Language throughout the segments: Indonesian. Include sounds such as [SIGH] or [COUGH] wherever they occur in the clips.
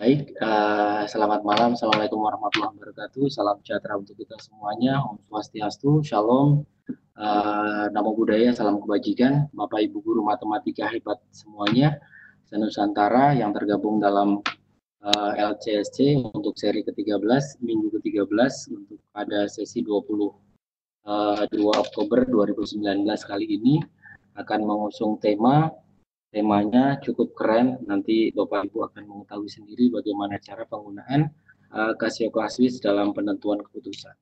Baik, uh, selamat malam. Assalamualaikum warahmatullahi wabarakatuh. Salam sejahtera untuk kita semuanya. Om Swastiastu, Shalom, uh, Namo Buddhaya, Salam Kebajikan, Bapak Ibu Guru Matematika hebat semuanya, Nusantara yang tergabung dalam uh, eh, LCSC untuk seri ke-13, minggu ke-13, untuk pada sesi 20 uh, 2 Oktober 2019 kali ini akan mengusung tema temanya cukup keren. Nanti Bapak Ibu akan mengetahui sendiri bagaimana cara penggunaan uh, eh, Casio Classis dalam penentuan keputusan.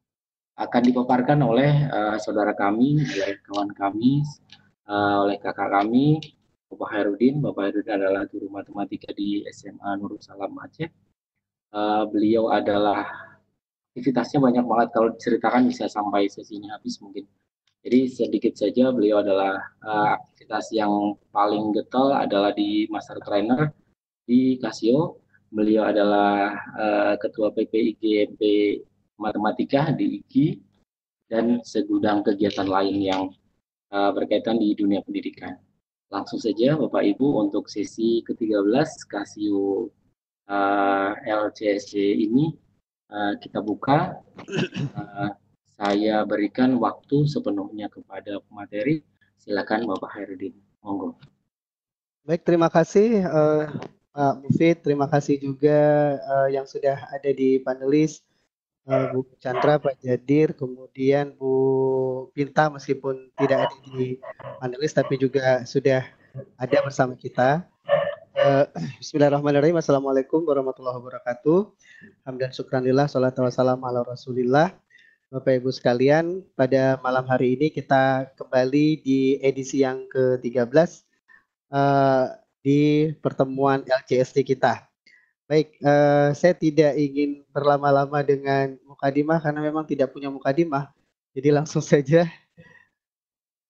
Akan dipaparkan oleh uh, saudara kami, oleh kawan kami, uh, oleh kakak kami, Bapak Hairudin. Bapak Hairudin adalah guru matematika di SMA Nurul Salam Aceh. Uh, beliau adalah aktivitasnya banyak banget kalau diceritakan bisa sampai sesinya habis mungkin jadi sedikit saja beliau adalah uh, aktivitas yang paling getol adalah di master trainer di Casio. Beliau adalah uh, ketua PPIGMP Matematika di IGI dan segudang kegiatan lain yang uh, berkaitan di dunia pendidikan. Langsung saja Bapak Ibu untuk sesi ke-13 Casio uh, LCSC ini uh, kita buka. Uh, [CLEARS THROAT] Saya berikan waktu sepenuhnya kepada pemateri. Silakan Bapak Hairudin. Monggo. Baik, terima kasih uh, Pak Mufid. Terima kasih juga uh, yang sudah ada di panelis. Eh, Bu Chandra, Pak Jadir, kemudian Bu Pinta meskipun tidak ada di panelis tapi juga sudah ada bersama kita. Bismillahirrahmanirrahim. Assalamualaikum warahmatullahi wabarakatuh. Hamdan syukranillah, salatu wassalam ala rasulillah. Bapak Ibu sekalian, pada malam hari ini kita kembali di edisi yang ke-13 uh, eh, di pertemuan LCSD kita. Baik, uh, saya tidak ingin berlama-lama dengan mukadimah karena memang tidak punya mukadimah. Jadi langsung [LAUGHS] saja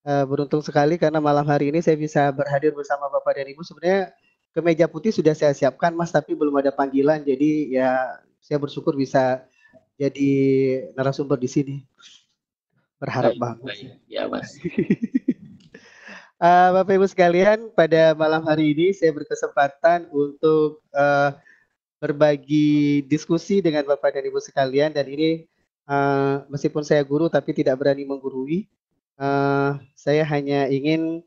uh, beruntung sekali karena malam hari ini saya bisa berhadir bersama Bapak dan Ibu. Sebenarnya ke meja putih sudah saya siapkan Mas tapi belum ada panggilan jadi ya saya bersyukur bisa jadi narasumber di sini. Berharap baik, banget. Baik. Ya, Mas. uh, [LAUGHS] Bapak Ibu sekalian, pada malam hari ini saya berkesempatan untuk uh, berbagi diskusi dengan Bapak dan Ibu sekalian dan ini uh, meskipun saya guru tapi tidak berani menggurui uh, saya hanya ingin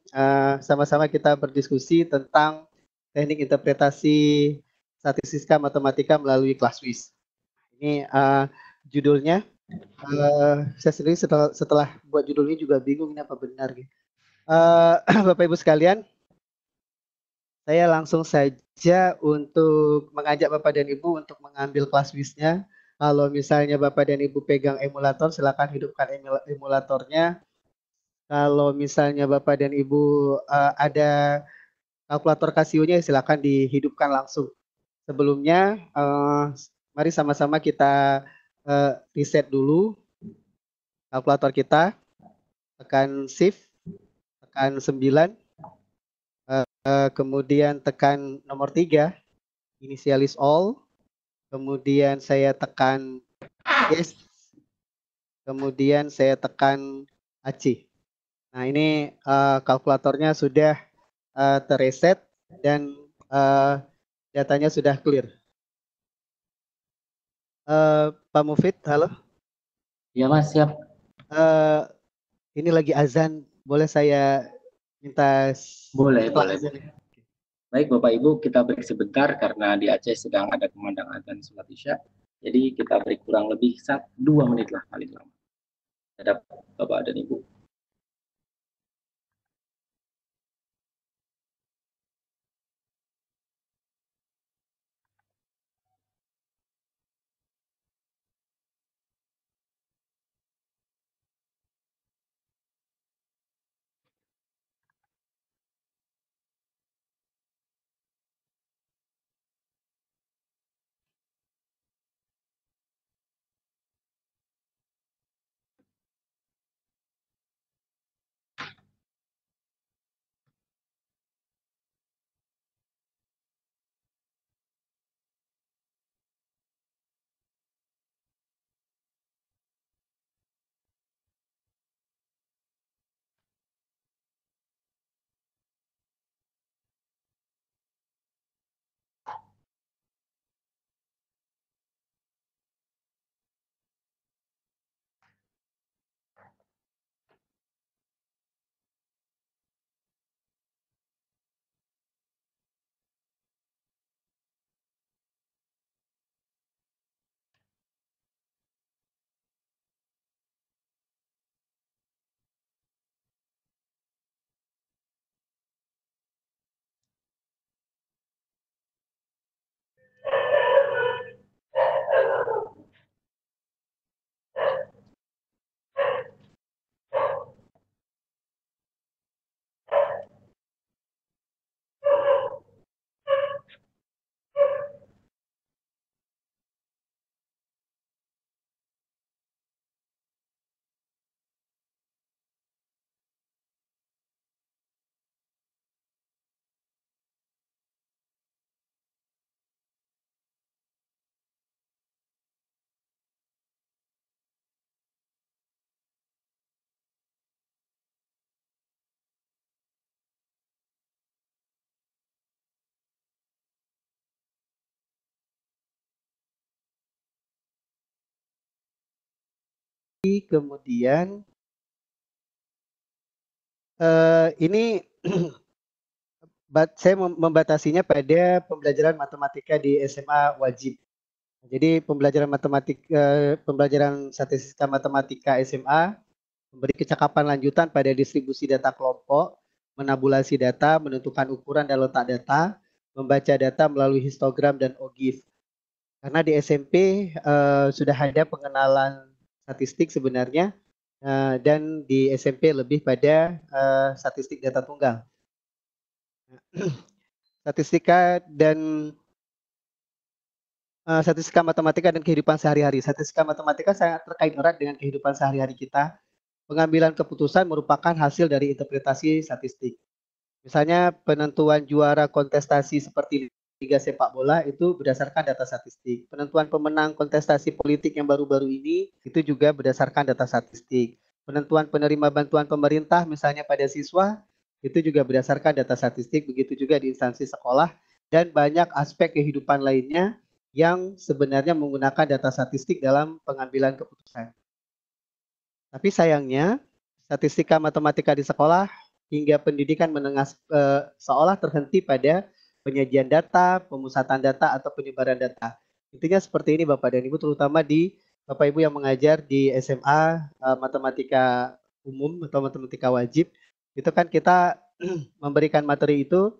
sama-sama uh, kita berdiskusi tentang teknik interpretasi statistika matematika melalui kelas WIS ini uh, judulnya. Uh, saya sendiri setelah, setelah buat judulnya juga bingung ini apa benar. Gitu. Uh, [CLEARS THROAT] Bapak Ibu sekalian, saya langsung saja untuk mengajak Bapak dan Ibu untuk mengambil kelas bisnya. Kalau misalnya Bapak dan Ibu pegang emulator, silakan hidupkan emulatornya. Kalau misalnya Bapak dan Ibu uh, ada kalkulator Casio-nya, silakan dihidupkan langsung. Sebelumnya, uh, Mari sama-sama kita uh, reset dulu kalkulator kita. Tekan shift, tekan 9, uh, uh, kemudian tekan nomor 3, initialize all, kemudian saya tekan yes, kemudian saya tekan AC. Nah ini uh, kalkulatornya sudah uh, tereset dan uh, datanya sudah clear. Uh, Pak Mufid, halo. Ya Mas, siap. Uh, ini lagi azan, boleh saya minta? Boleh, Pak. boleh. Baik Bapak Ibu, kita break sebentar karena di Aceh sedang ada kumandang azan sholat isya. Jadi kita break kurang lebih satu dua menit lah paling lama. Terhadap Bapak dan Ibu. kemudian uh, ini [CLEARS THROAT] saya membatasinya pada pembelajaran matematika di SMA wajib. Jadi pembelajaran matematika eh, pembelajaran statistika matematika SMA memberi kecakapan lanjutan pada distribusi data kelompok, menabulasi data, menentukan ukuran dan letak data, membaca data melalui histogram dan OGIF. Karena di SMP eh, sudah ada pengenalan statistik sebenarnya uh, dan di SMP lebih pada uh, statistik data tunggal. [CLEARS THROAT] Statistika dan uh, statistika matematika dan kehidupan sehari-hari. Statistika matematika sangat terkait erat dengan kehidupan sehari-hari kita. Pengambilan keputusan merupakan hasil dari interpretasi statistik. Misalnya penentuan juara kontestasi seperti Liga Sepak Bola itu berdasarkan data statistik. Penentuan pemenang kontestasi politik yang baru-baru ini itu juga berdasarkan data statistik. Penentuan penerima bantuan pemerintah misalnya pada siswa itu juga berdasarkan data statistik, begitu juga di instansi sekolah dan banyak aspek kehidupan lainnya yang sebenarnya menggunakan data statistik dalam pengambilan keputusan. Tapi sayangnya, statistika matematika di sekolah hingga pendidikan menengah e, seolah terhenti pada penyajian data, pemusatan data, atau penyebaran data. Intinya seperti ini Bapak dan Ibu, terutama di Bapak Ibu yang mengajar di SMA uh, eh, matematika umum atau matematika wajib, itu kan kita [CLEARS THROAT] memberikan materi itu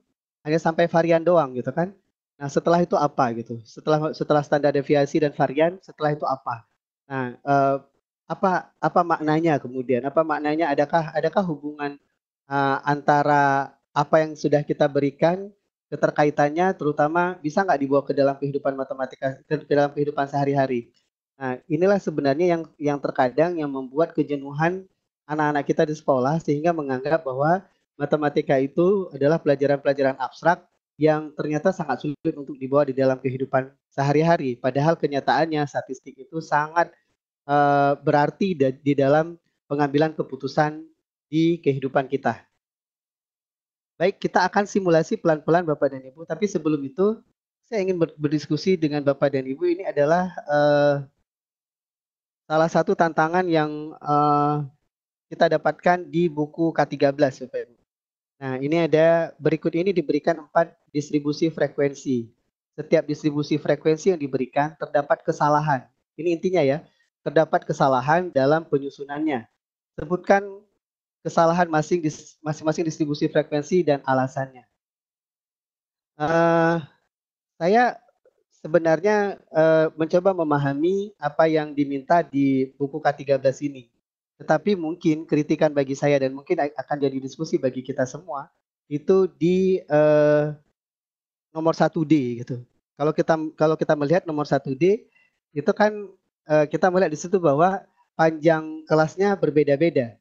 hanya sampai varian doang gitu kan. Nah setelah itu apa gitu? Setelah setelah standar deviasi dan varian, setelah itu apa? Nah uh, apa apa maknanya kemudian? Apa maknanya? Adakah adakah hubungan uh, antara apa yang sudah kita berikan keterkaitannya terutama bisa nggak dibawa ke dalam kehidupan matematika ke dalam kehidupan sehari-hari. Nah, inilah sebenarnya yang yang terkadang yang membuat kejenuhan anak-anak kita di sekolah sehingga menganggap bahwa matematika itu adalah pelajaran-pelajaran abstrak yang ternyata sangat sulit untuk dibawa di dalam kehidupan sehari-hari. Padahal kenyataannya statistik itu sangat uh, berarti di dalam pengambilan keputusan di kehidupan kita. Baik, kita akan simulasi pelan-pelan Bapak dan Ibu. Tapi sebelum itu, saya ingin berdiskusi dengan Bapak dan Ibu. Ini adalah uh, salah satu tantangan yang uh, kita dapatkan di buku K13 Bapak Nah, ini ada berikut ini diberikan empat distribusi frekuensi. Setiap distribusi frekuensi yang diberikan terdapat kesalahan. Ini intinya ya, terdapat kesalahan dalam penyusunannya. Sebutkan kesalahan masing-masing distribusi frekuensi dan alasannya. Uh, saya sebenarnya uh, mencoba memahami apa yang diminta di buku K13 ini. Tetapi mungkin kritikan bagi saya dan mungkin akan jadi diskusi bagi kita semua itu di uh, nomor 1D gitu. Kalau kita kalau kita melihat nomor 1D itu kan uh, kita melihat di situ bahwa panjang kelasnya berbeda-beda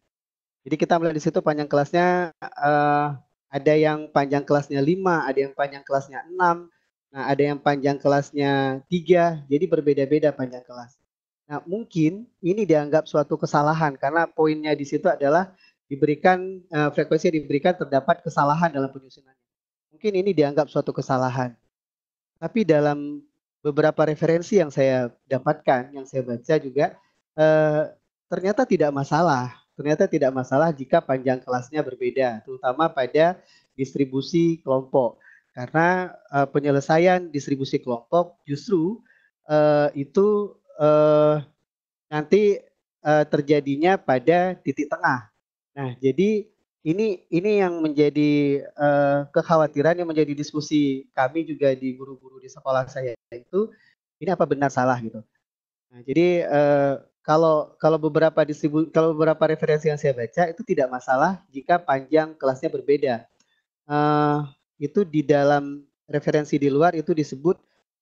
jadi kita melihat di situ panjang kelasnya uh, ada yang panjang kelasnya 5, ada yang panjang kelasnya 6, nah ada yang panjang kelasnya 3, jadi berbeda-beda panjang kelas. Nah, mungkin ini dianggap suatu kesalahan karena poinnya di situ adalah diberikan uh, frekuensi diberikan terdapat kesalahan dalam penyusunannya. Mungkin ini dianggap suatu kesalahan. Tapi dalam beberapa referensi yang saya dapatkan, yang saya baca juga uh, ternyata tidak masalah ternyata tidak masalah jika panjang kelasnya berbeda, terutama pada distribusi kelompok. Karena uh, penyelesaian distribusi kelompok justru uh, itu uh, nanti uh, terjadinya pada titik tengah. Nah, jadi ini ini yang menjadi uh, kekhawatiran yang menjadi diskusi kami juga di guru-guru di sekolah saya itu ini apa benar salah gitu. Nah, jadi uh, kalau kalau beberapa distribu kalau beberapa referensi yang saya baca itu tidak masalah jika panjang kelasnya berbeda. Uh, itu di dalam referensi di luar itu disebut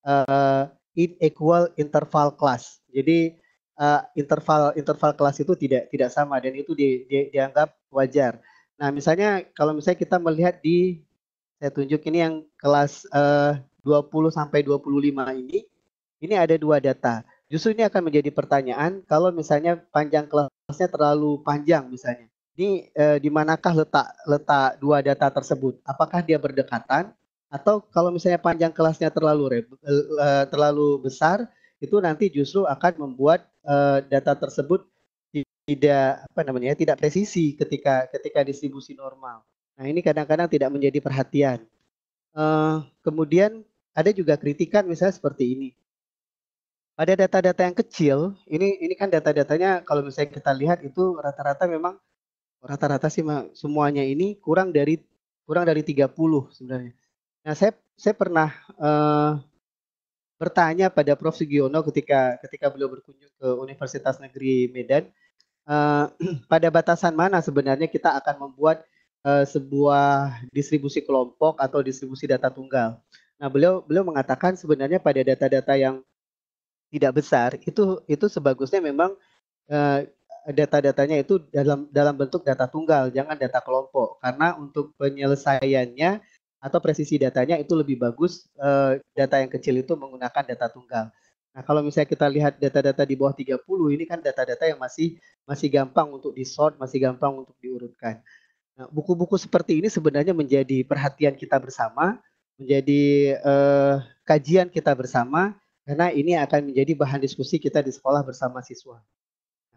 uh, equal interval class. Jadi uh, interval interval kelas itu tidak tidak sama dan itu di, di, dianggap wajar. Nah misalnya kalau misalnya kita melihat di saya tunjuk ini yang kelas uh, 20 sampai 25 ini ini ada dua data Justru ini akan menjadi pertanyaan kalau misalnya panjang kelasnya terlalu panjang misalnya. Ini eh, di manakah letak letak dua data tersebut? Apakah dia berdekatan atau kalau misalnya panjang kelasnya terlalu eh, eh, terlalu besar itu nanti justru akan membuat eh, data tersebut tidak apa namanya tidak presisi ketika ketika distribusi normal. Nah ini kadang-kadang tidak menjadi perhatian. Eh, kemudian ada juga kritikan misalnya seperti ini ada data-data yang kecil. Ini ini kan data-datanya kalau misalnya kita lihat itu rata-rata memang rata-rata sih semuanya ini kurang dari kurang dari 30 sebenarnya. Nah, saya saya pernah uh, bertanya pada Prof Sugiono ketika ketika beliau berkunjung ke Universitas Negeri Medan uh, [CLEARS THROAT] pada batasan mana sebenarnya kita akan membuat uh, sebuah distribusi kelompok atau distribusi data tunggal. Nah, beliau beliau mengatakan sebenarnya pada data-data yang tidak besar itu itu sebagusnya memang uh, data-datanya itu dalam dalam bentuk data tunggal jangan data kelompok karena untuk penyelesaiannya atau presisi datanya itu lebih bagus uh, data yang kecil itu menggunakan data tunggal. Nah, kalau misalnya kita lihat data-data di bawah 30 ini kan data-data yang masih masih gampang untuk disort, masih gampang untuk diurutkan. Nah, buku-buku seperti ini sebenarnya menjadi perhatian kita bersama, menjadi uh, kajian kita bersama karena ini akan menjadi bahan diskusi kita di sekolah bersama siswa.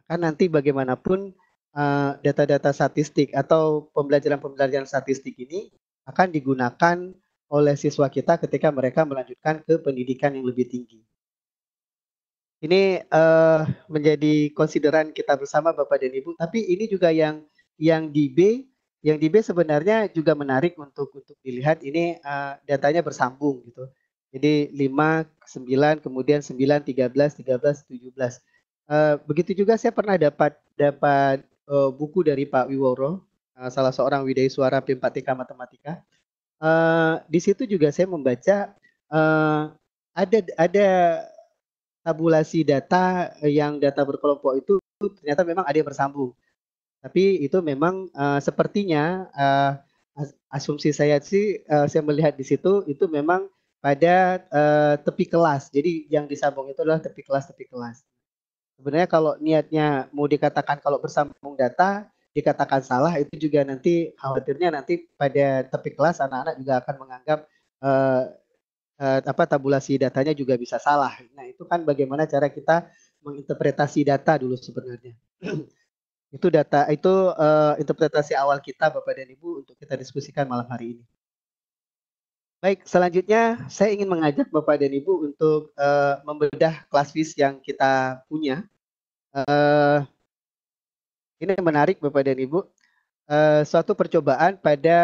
Kan nanti bagaimanapun eh, data-data uh, statistik atau pembelajaran-pembelajaran statistik ini akan digunakan oleh siswa kita ketika mereka melanjutkan ke pendidikan yang lebih tinggi. Ini uh, menjadi konsideran kita bersama Bapak dan Ibu, tapi ini juga yang yang di B, yang di B sebenarnya juga menarik untuk untuk dilihat ini uh, datanya bersambung gitu jadi 5, 9, kemudian 9, 13, 13, 17. Uh, begitu juga saya pernah dapat dapat uh, buku dari Pak Wiworo, uh, salah seorang widai suara P4TK Matematika. Uh, di situ juga saya membaca uh, ada ada tabulasi data yang data berkelompok itu ternyata memang ada yang bersambung. Tapi itu memang uh, sepertinya uh, asumsi saya sih uh, saya melihat di situ itu memang pada uh, tepi kelas. Jadi yang disambung itu adalah tepi kelas-tepi kelas. Sebenarnya kalau niatnya mau dikatakan kalau bersambung data, dikatakan salah itu juga nanti khawatirnya nanti pada tepi kelas anak-anak juga akan menganggap uh, uh, apa tabulasi datanya juga bisa salah. Nah, itu kan bagaimana cara kita menginterpretasi data dulu sebenarnya. [CLEARS THROAT] itu data itu uh, interpretasi awal kita Bapak dan Ibu untuk kita diskusikan malam hari ini. Baik, selanjutnya saya ingin mengajak Bapak dan Ibu untuk uh, membedah kelas FIS yang kita punya. Uh, ini menarik Bapak dan Ibu. Uh, suatu percobaan pada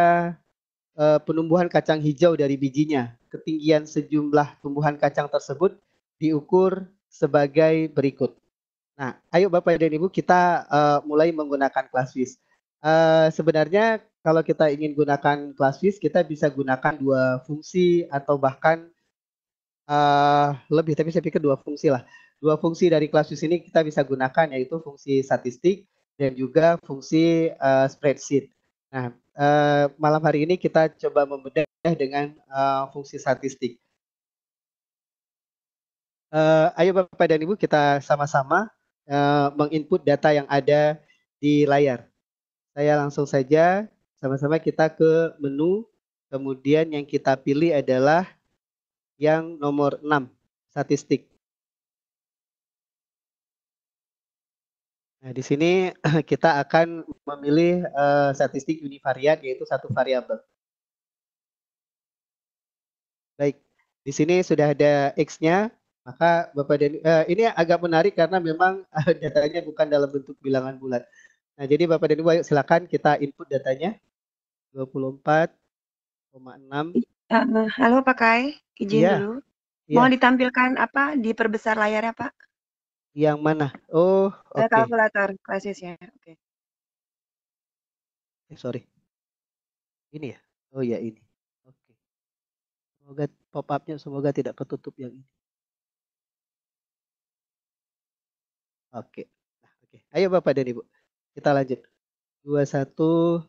uh, penumbuhan kacang hijau dari bijinya. Ketinggian sejumlah tumbuhan kacang tersebut diukur sebagai berikut. Nah, ayo Bapak dan Ibu kita uh, mulai menggunakan kelas FIS. Uh, sebenarnya kalau kita ingin gunakan class kita bisa gunakan dua fungsi atau bahkan uh, lebih, tapi saya pikir dua fungsi lah. Dua fungsi dari class ini kita bisa gunakan yaitu fungsi statistik dan juga fungsi uh, spreadsheet. Nah, uh, malam hari ini kita coba membedah dengan uh, fungsi statistik. Uh, ayo Bapak dan Ibu kita sama-sama uh, menginput data yang ada di layar. Saya langsung saja sama-sama kita ke menu. Kemudian yang kita pilih adalah yang nomor 6, statistik. Nah, di sini [CLEARS THROAT] kita akan memilih uh, statistik univariat yaitu satu variabel. Baik, di sini sudah ada x-nya, maka Bapak dan uh, eh, ini agak menarik karena memang uh, [LAUGHS] datanya bukan dalam bentuk bilangan bulat. Nah, jadi Bapak dan Ibu silakan kita input datanya. 24,6. halo Pak Kai, izin iya, dulu. Iya. mau ditampilkan apa, diperbesar layarnya Pak? Yang mana? Oh, Eee, eh, oke. kalkulator klasis ya oke. Eh, sorry. Ini ya? Oh ya ini, oke. Semoga pop-up-nya semoga tidak tertutup yang ini. Oke, nah oke. Ayo Bapak dan Ibu, kita lanjut. 21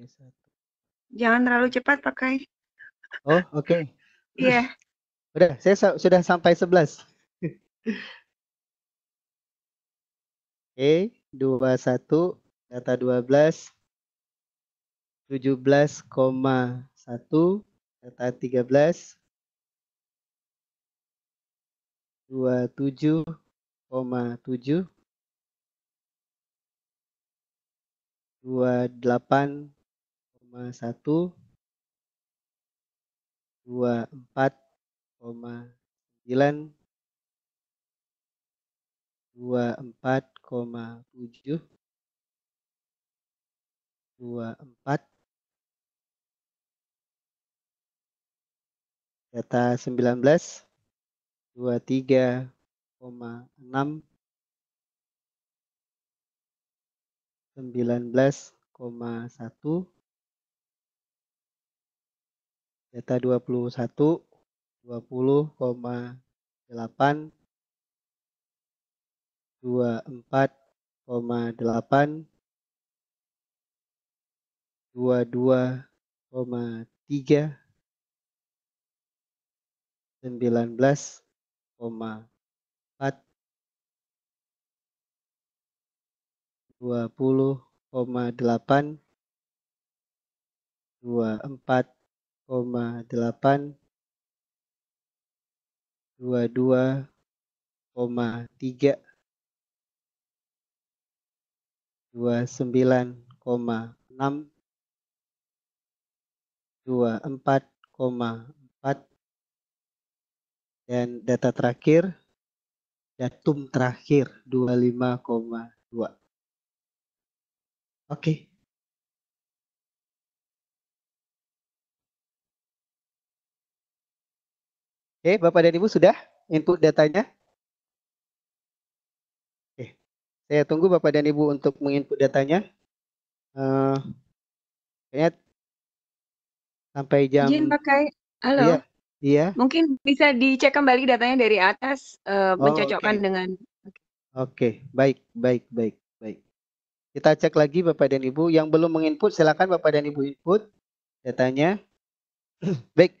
G1. Iya, Jangan terlalu cepat pakai. Oh, oke. Okay. Yeah. Iya. [LAUGHS] Udah, saya sa sudah sampai 11. [LAUGHS] oke, E, 21, data 12, 17,1, data 13, 27,7, delapan koma satu dua empat koma sembilan dua empat koma tujuh dua empat data sembilan belas dua tiga koma enam sembilan belas koma satu Data 21 20,8 24,8 22,3 19,4 20,8 24 24,4 dan data terakhir datum terakhir 25,2. Oke. Okay. Oke, Bapak dan Ibu sudah input datanya? Oke, saya tunggu Bapak dan Ibu untuk menginput datanya. Uh, sampai jam. Izin pakai. Halo. Iya. iya. Mungkin bisa dicek kembali datanya dari atas, uh, oh, mencocokkan okay. dengan. Oke, okay. baik, baik, baik, baik. Kita cek lagi Bapak dan Ibu. Yang belum menginput, silakan Bapak dan Ibu input datanya. [CLEARS THROAT] baik.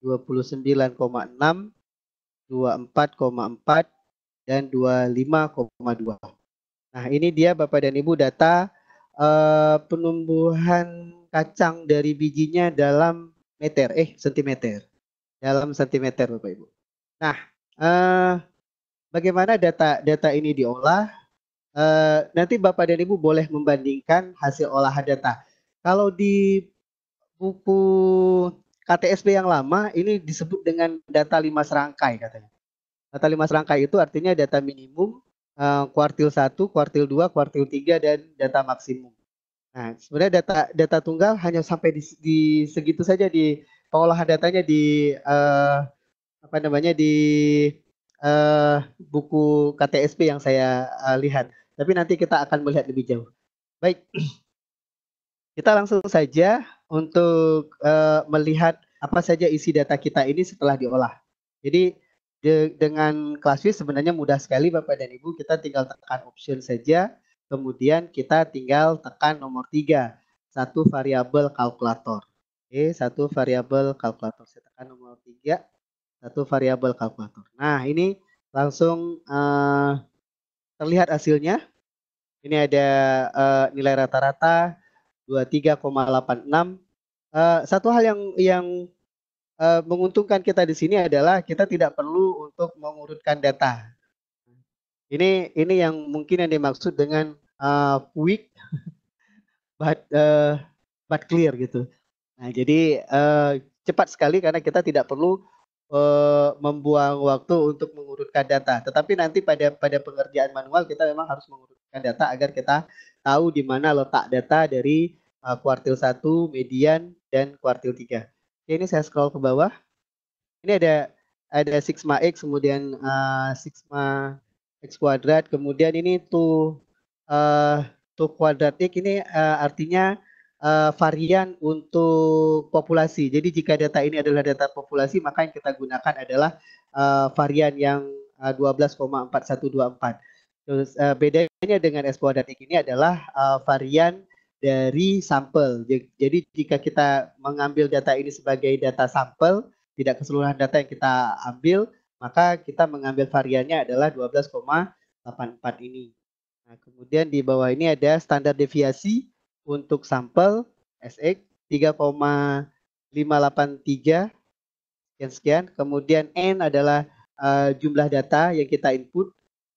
29,6, 24,4, dan 25,2. Nah ini dia Bapak dan Ibu data uh, penumbuhan kacang dari bijinya dalam meter, eh sentimeter. Dalam sentimeter Bapak Ibu. Nah, uh, bagaimana data data ini diolah? Uh, nanti Bapak dan Ibu boleh membandingkan hasil olahan data. Kalau di buku KTSP yang lama ini disebut dengan data lima serangkai katanya. Data lima serangkai itu artinya data minimum, eh, kuartil 1, kuartil 2, kuartil 3 dan data maksimum. Nah, sebenarnya data data tunggal hanya sampai di, di segitu saja di pengolahan datanya di uh, apa namanya di uh, buku KTSP yang saya uh, lihat. Tapi nanti kita akan melihat lebih jauh. Baik. Kita langsung saja untuk uh, melihat apa saja isi data kita ini setelah diolah. Jadi de dengan Classfish sebenarnya mudah sekali Bapak dan Ibu, kita tinggal tekan option saja, kemudian kita tinggal tekan nomor tiga satu variabel kalkulator. Oke, satu variabel kalkulator. Saya tekan nomor tiga satu variabel kalkulator. Nah, ini langsung uh, terlihat hasilnya. Ini ada uh, nilai rata-rata, 23,86. Uh, eh, satu hal yang yang uh, menguntungkan kita di sini adalah kita tidak perlu untuk mengurutkan data. Ini ini yang mungkin yang dimaksud dengan uh, weak [LAUGHS] but uh, but clear gitu. Nah, jadi uh, cepat sekali karena kita tidak perlu uh, membuang waktu untuk mengurutkan data. Tetapi nanti pada pada pengerjaan manual kita memang harus mengurutkan data agar kita tahu di mana letak data dari Eh, kuartil 1, median, dan kuartil 3. Oke, ini saya scroll ke bawah. Ini ada ada sigma x, kemudian uh, sigma x kuadrat, kemudian ini tuh uh, tuh kuadratik ini uh, artinya uh, varian untuk populasi. Jadi jika data ini adalah data populasi, maka yang kita gunakan adalah uh, varian yang uh, 12,4124. Terus uh, bedanya dengan S kuadratik ini adalah uh, varian dari sampel. Jadi jika kita mengambil data ini sebagai data sampel, tidak keseluruhan data yang kita ambil, maka kita mengambil variannya adalah 12,84 ini. Nah, kemudian di bawah ini ada standar deviasi untuk sampel SX 3,583 sekian sekian. Kemudian N adalah uh, jumlah data yang kita input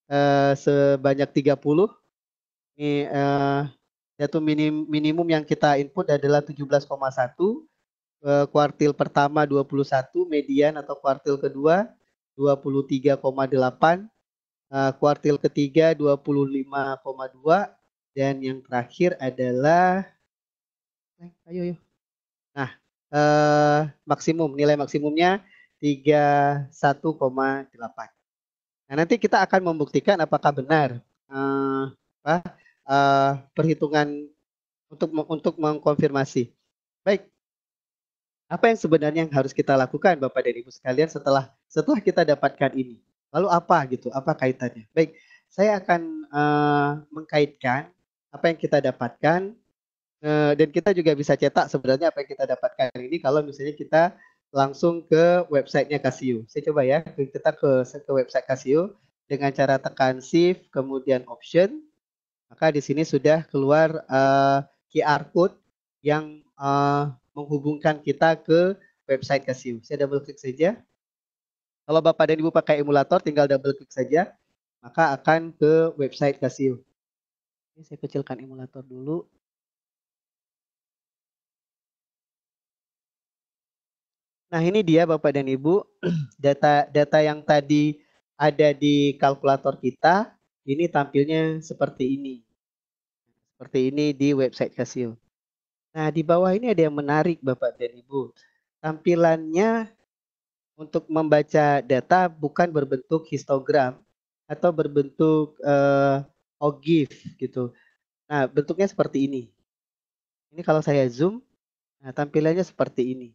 uh, sebanyak 30. Ini uh, yaitu minim, minimum yang kita input adalah 17,1 eh, kuartil pertama 21 median atau kuartil kedua 23,8 eh, kuartil ketiga 25,2 dan yang terakhir adalah ayo yuk nah eh, maksimum nilai maksimumnya 31,8 nah nanti kita akan membuktikan apakah benar eh, uh, perhitungan untuk untuk mengkonfirmasi. Baik. Apa yang sebenarnya yang harus kita lakukan Bapak dan Ibu sekalian setelah setelah kita dapatkan ini? Lalu apa gitu? Apa kaitannya? Baik, saya akan uh, mengkaitkan apa yang kita dapatkan uh, dan kita juga bisa cetak sebenarnya apa yang kita dapatkan ini kalau misalnya kita langsung ke websitenya Casio. Saya coba ya, kita ke ke website Casio dengan cara tekan shift kemudian option maka di sini sudah keluar uh, eh, QR code yang uh, menghubungkan kita ke website Casio. Saya double klik saja. Kalau Bapak dan Ibu pakai emulator, tinggal double klik saja, maka akan ke website Casio. Ini saya kecilkan emulator dulu. Nah ini dia Bapak dan Ibu [CLEARS THROAT] data data yang tadi ada di kalkulator kita ini tampilnya seperti ini. Seperti ini di website Casio. Nah, di bawah ini ada yang menarik Bapak dan Ibu. Tampilannya untuk membaca data bukan berbentuk histogram atau berbentuk uh, eh, OGIF oh, gitu. Nah, bentuknya seperti ini. Ini kalau saya zoom, nah tampilannya seperti ini.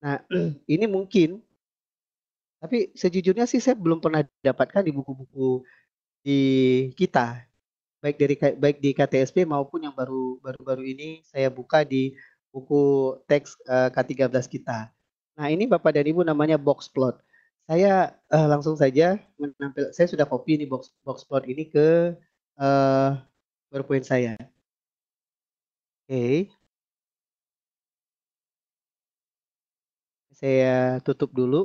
Nah, [CLEARS THROAT] ini mungkin tapi sejujurnya sih saya belum pernah dapatkan di buku-buku di kita baik dari baik di KTSP maupun yang baru baru-baru ini saya buka di buku teks uh, eh, K13 kita. Nah, ini Bapak dan Ibu namanya box plot. Saya uh, langsung saja menampil saya sudah copy ini box box plot ini ke uh, PowerPoint saya. Oke. Okay. Saya tutup dulu.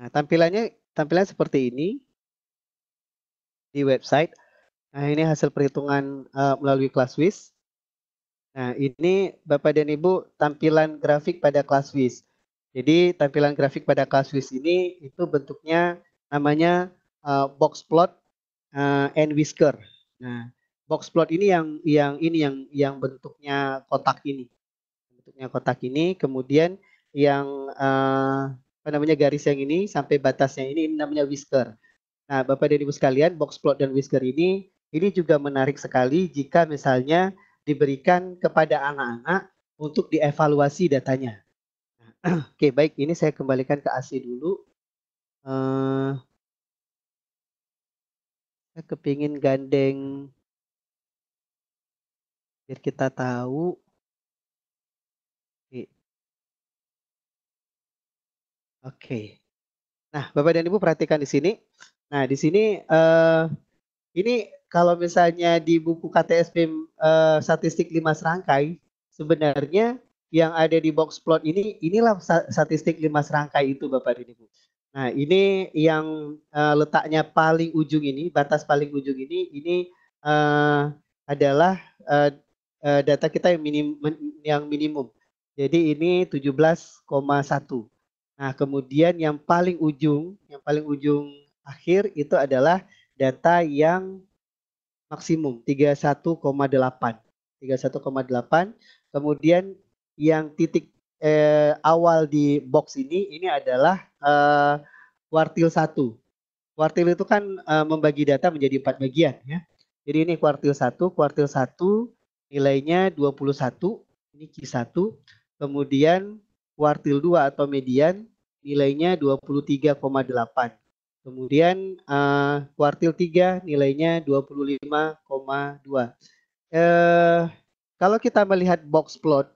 Nah, tampilannya tampilan seperti ini di website. Nah, ini hasil perhitungan uh, melalui kelas WIS. Nah, ini Bapak dan Ibu tampilan grafik pada kelas WIS. Jadi, tampilan grafik pada kelas WIS ini itu bentuknya namanya uh, box plot uh, and whisker. Nah, box plot ini yang yang ini yang yang bentuknya kotak ini. Bentuknya kotak ini kemudian yang uh, apa namanya garis yang ini sampai batasnya ini, ini namanya whisker. Nah, Bapak dan Ibu sekalian, box plot dan whisker ini ini juga menarik sekali jika misalnya diberikan kepada anak-anak untuk dievaluasi datanya. Nah, [CLEARS THROAT] oke, baik. Ini saya kembalikan ke AC dulu. Uh, saya kepingin gandeng biar kita tahu Oke. Nah, Bapak dan Ibu perhatikan di sini. Nah, di sini eh, ini kalau misalnya di buku KTSP eh, statistik 5 serangkai, sebenarnya yang ada di box plot ini inilah statistik 5 serangkai itu Bapak dan Ibu. Nah, ini yang uh, letaknya paling ujung ini, batas paling ujung ini ini uh, adalah uh, data kita yang minim yang minimum. Jadi ini 17,1. Nah, kemudian yang paling ujung, yang paling ujung akhir itu adalah data yang maksimum 31,8. 31,8. Kemudian yang titik eh, awal di box ini ini adalah eh, kuartil 1. Kuartil itu kan eh, membagi data menjadi empat bagian ya. Jadi ini kuartil 1, kuartil 1 nilainya 21, ini Q1. Kemudian kuartil 2 atau median nilainya 23,8. Kemudian uh, kuartil 3 nilainya 25,2. Uh, eh, kalau kita melihat box plot,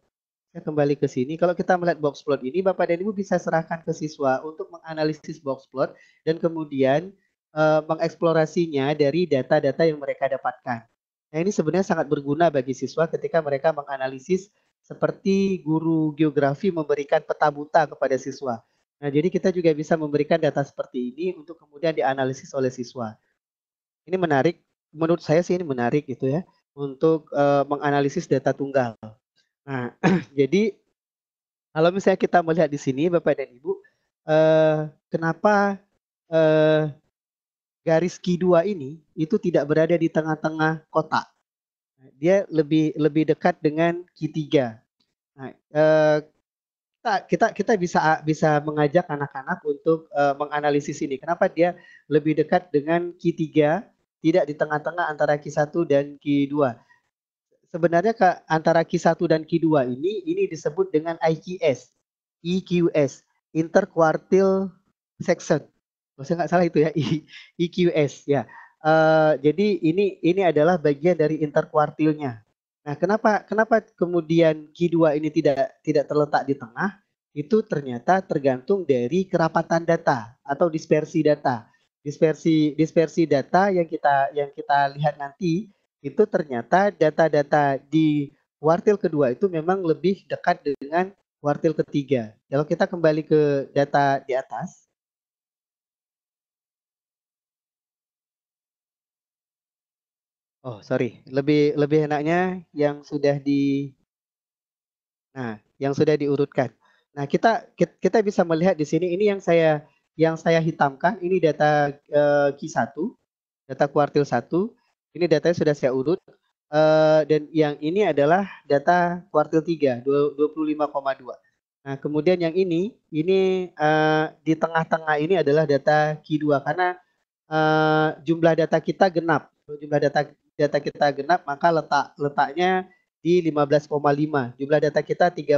saya kembali ke sini. Kalau kita melihat box plot ini, Bapak dan Ibu bisa serahkan ke siswa untuk menganalisis box plot dan kemudian uh, mengeksplorasinya dari data-data yang mereka dapatkan. Nah, ini sebenarnya sangat berguna bagi siswa ketika mereka menganalisis seperti guru geografi memberikan peta buta kepada siswa. Nah, jadi kita juga bisa memberikan data seperti ini untuk kemudian dianalisis oleh siswa. Ini menarik, menurut saya sih ini menarik gitu ya, untuk e, menganalisis data tunggal. Nah, [CLEARS THROAT] jadi kalau misalnya kita melihat di sini Bapak dan Ibu, e, kenapa e, garis Q2 ini itu tidak berada di tengah-tengah kotak? Dia lebih lebih dekat dengan Q3. Nah, eh, kita kita bisa bisa mengajak anak-anak untuk eh, menganalisis ini. Kenapa dia lebih dekat dengan Q3 tidak di tengah-tengah antara Q1 dan Q2? Sebenarnya ke antara Q1 dan Q2 ini ini disebut dengan IQS, EQS, interquartile section. Kalau saya nggak salah itu ya, EQS [LAUGHS] ya. Uh, jadi ini ini adalah bagian dari interkuartilnya. Nah, kenapa kenapa kemudian Q2 ini tidak tidak terletak di tengah? Itu ternyata tergantung dari kerapatan data atau dispersi data. Dispersi dispersi data yang kita yang kita lihat nanti itu ternyata data-data di kuartil kedua itu memang lebih dekat dengan kuartil ketiga. Kalau kita kembali ke data di atas, Oh, sorry. Lebih lebih enaknya yang sudah di Nah, yang sudah diurutkan. Nah, kita kita bisa melihat di sini ini yang saya yang saya hitamkan ini data eh, Q1, data kuartil 1. Ini datanya sudah saya urut. Eh, dan yang ini adalah data kuartil 3, 25,2. Nah, kemudian yang ini, ini uh, di tengah-tengah ini adalah data Q2 karena uh, jumlah data kita genap. Jumlah data data kita genap maka letak letaknya di 15,5. Jumlah data kita 30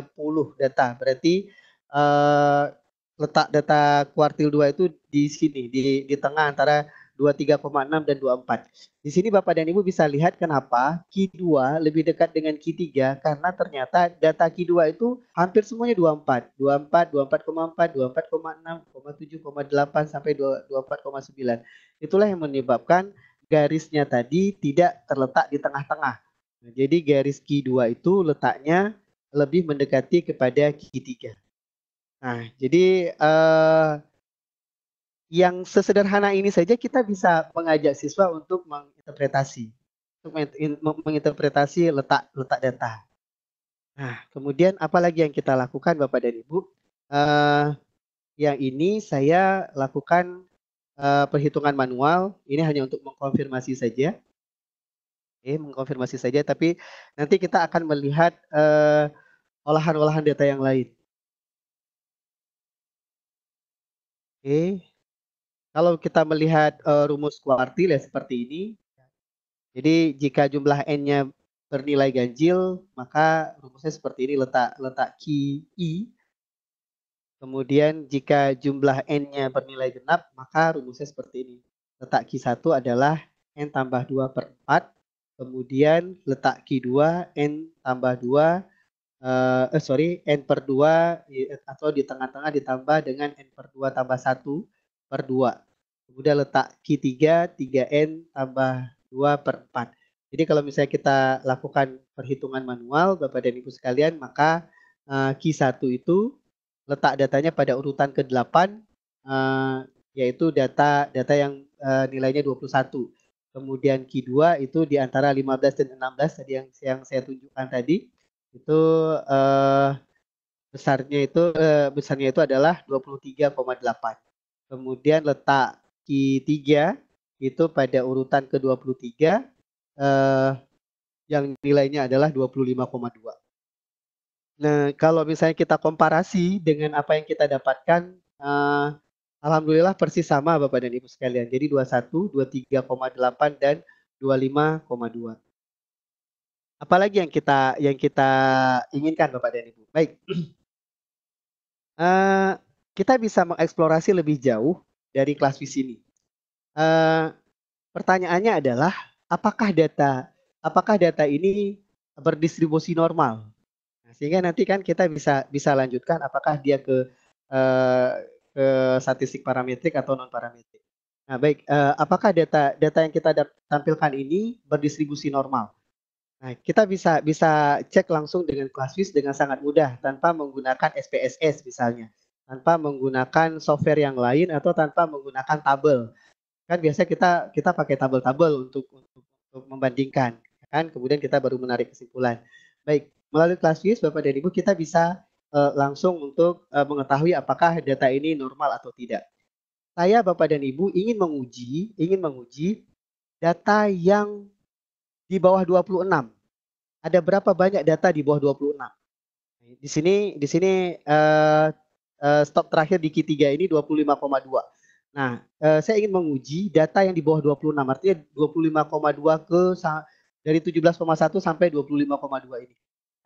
data. Berarti uh, letak data kuartil 2 itu di sini, di, di tengah antara 23,6 dan 24. Di sini Bapak dan Ibu bisa lihat kenapa Q2 lebih dekat dengan Q3 karena ternyata data Q2 itu hampir semuanya 24. 24, 24,4, 24,6, 7,8 sampai 24,9. Itulah yang menyebabkan garisnya tadi tidak terletak di tengah-tengah. Nah, jadi garis Q2 itu letaknya lebih mendekati kepada Q3. Nah, jadi eh, yang sesederhana ini saja kita bisa mengajak siswa untuk menginterpretasi, untuk menginterpretasi letak letak data. Nah, kemudian apa lagi yang kita lakukan Bapak dan Ibu? Eh, yang ini saya lakukan Eh, perhitungan manual. Ini hanya untuk mengkonfirmasi saja. Oke, mengkonfirmasi saja. Tapi nanti kita akan melihat eh, olahan-olahan data yang lain. Oke, kalau kita melihat uh, rumus kuartil ya seperti ini. Jadi jika jumlah n-nya bernilai ganjil, maka rumusnya seperti ini letak letak ki i Kemudian jika jumlah n-nya bernilai genap, maka rumusnya seperti ini. Letak Q1 adalah n tambah 2 per 4. Kemudian letak Q2 n tambah 2, eh, eh, sorry, n per 2 atau di tengah-tengah ditambah dengan n per 2 tambah 1 per 2. Kemudian letak Q3, 3n tambah 2 per 4. Jadi kalau misalnya kita lakukan perhitungan manual, Bapak dan Ibu sekalian, maka uh, eh, Q1 itu letak datanya pada urutan ke-8 uh, eh, yaitu data data yang uh, nilainya 21. Kemudian Q2 itu di antara 15 dan 16 tadi yang yang saya tunjukkan tadi itu uh, besarnya itu uh, besarnya itu adalah 23,8. Kemudian letak Q3 itu pada urutan ke-23 eh, yang nilainya adalah 25,2. Nah, kalau misalnya kita komparasi dengan apa yang kita dapatkan, uh, alhamdulillah persis sama Bapak dan Ibu sekalian. Jadi 21, 23,8 dan 25,2. Apalagi yang kita yang kita inginkan Bapak dan Ibu. Baik. Uh, [CLEARS THROAT] kita bisa mengeksplorasi lebih jauh dari kelas di sini. Uh, pertanyaannya adalah apakah data apakah data ini berdistribusi normal Nah, sehingga nanti kan kita bisa bisa lanjutkan apakah dia ke uh, ke statistik parametrik atau non parametrik. Nah, baik, uh, apakah data data yang kita tampilkan ini berdistribusi normal? Nah, kita bisa bisa cek langsung dengan ClassWiz dengan sangat mudah tanpa menggunakan SPSS misalnya, tanpa menggunakan software yang lain atau tanpa menggunakan tabel. Kan biasa kita kita pakai tabel-tabel untuk, untuk untuk membandingkan, kan? Kemudian kita baru menarik kesimpulan. Baik, melalui kelas Bapak dan Ibu kita bisa uh, langsung untuk uh, mengetahui apakah data ini normal atau tidak. Saya Bapak dan Ibu ingin menguji, ingin menguji data yang di bawah 26. Ada berapa banyak data di bawah 26? Di sini di sini uh, uh, stop terakhir di Q3 ini 25,2. Nah, saya ingin menguji data yang di bawah 26, artinya 25,2 ke dari 17,1 sampai 25,2 ini.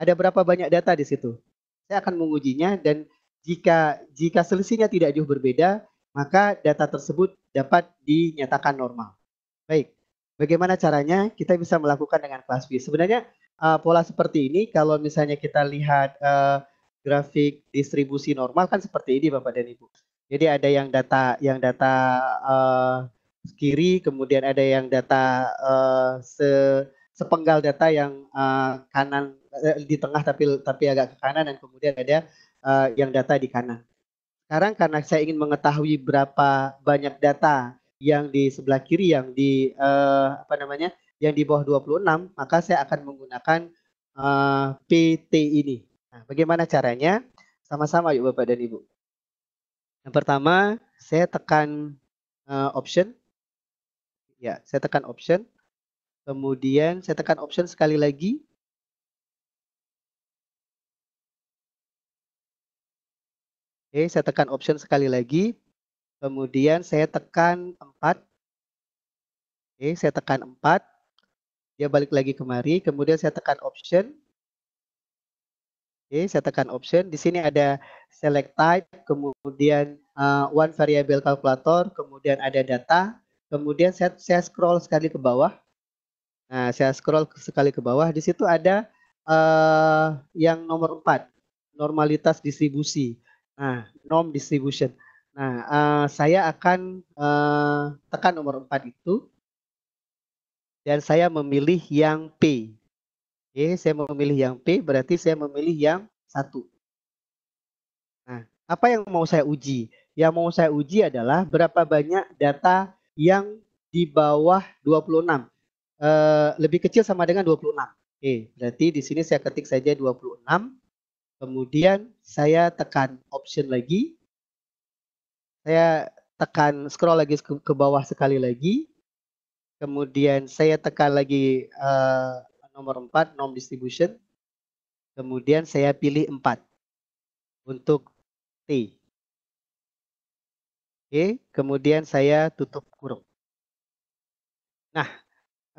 Ada berapa banyak data di situ? Saya akan mengujinya dan jika jika selisihnya tidak jauh berbeda, maka data tersebut dapat dinyatakan normal. Baik, bagaimana caranya kita bisa melakukan dengan kelas B? Sebenarnya uh, pola seperti ini kalau misalnya kita lihat uh, grafik distribusi normal kan seperti ini Bapak dan Ibu. Jadi ada yang data yang data uh, kiri, kemudian ada yang data uh, se sepenggal data yang uh, kanan eh, di tengah tapi tapi agak ke kanan dan kemudian ada uh, yang data di kanan. Sekarang karena saya ingin mengetahui berapa banyak data yang di sebelah kiri yang di uh, apa namanya yang di bawah 26 maka saya akan menggunakan uh, PT ini. Nah, bagaimana caranya? Sama-sama yuk Bapak dan Ibu. Yang pertama, saya tekan uh, option. Ya, saya tekan option. Kemudian saya tekan option sekali lagi. Oke, saya tekan option sekali lagi. Kemudian saya tekan 4. Oke, saya tekan 4. Dia balik lagi kemari. Kemudian saya tekan option. Oke, saya tekan option. Di sini ada select type, kemudian uh, one variable calculator, kemudian ada data. Kemudian saya, saya scroll sekali ke bawah. Nah, saya scroll sekali ke bawah, di situ ada uh, yang nomor 4, normalitas distribusi. Nah, norm distribution. Nah, uh, saya akan uh, tekan nomor 4 itu dan saya memilih yang P. Oke, saya memilih yang P, berarti saya memilih yang satu. Nah, apa yang mau saya uji? Yang mau saya uji adalah berapa banyak data yang di bawah 26. Eh, lebih kecil sama dengan 26. Oke, berarti di sini saya ketik saja 26. Kemudian saya tekan option lagi. Saya tekan scroll lagi ke, ke bawah sekali lagi. Kemudian saya tekan lagi uh, nomor 4, nom distribution. Kemudian saya pilih 4 untuk T. Oke, kemudian saya tutup kurung. Nah,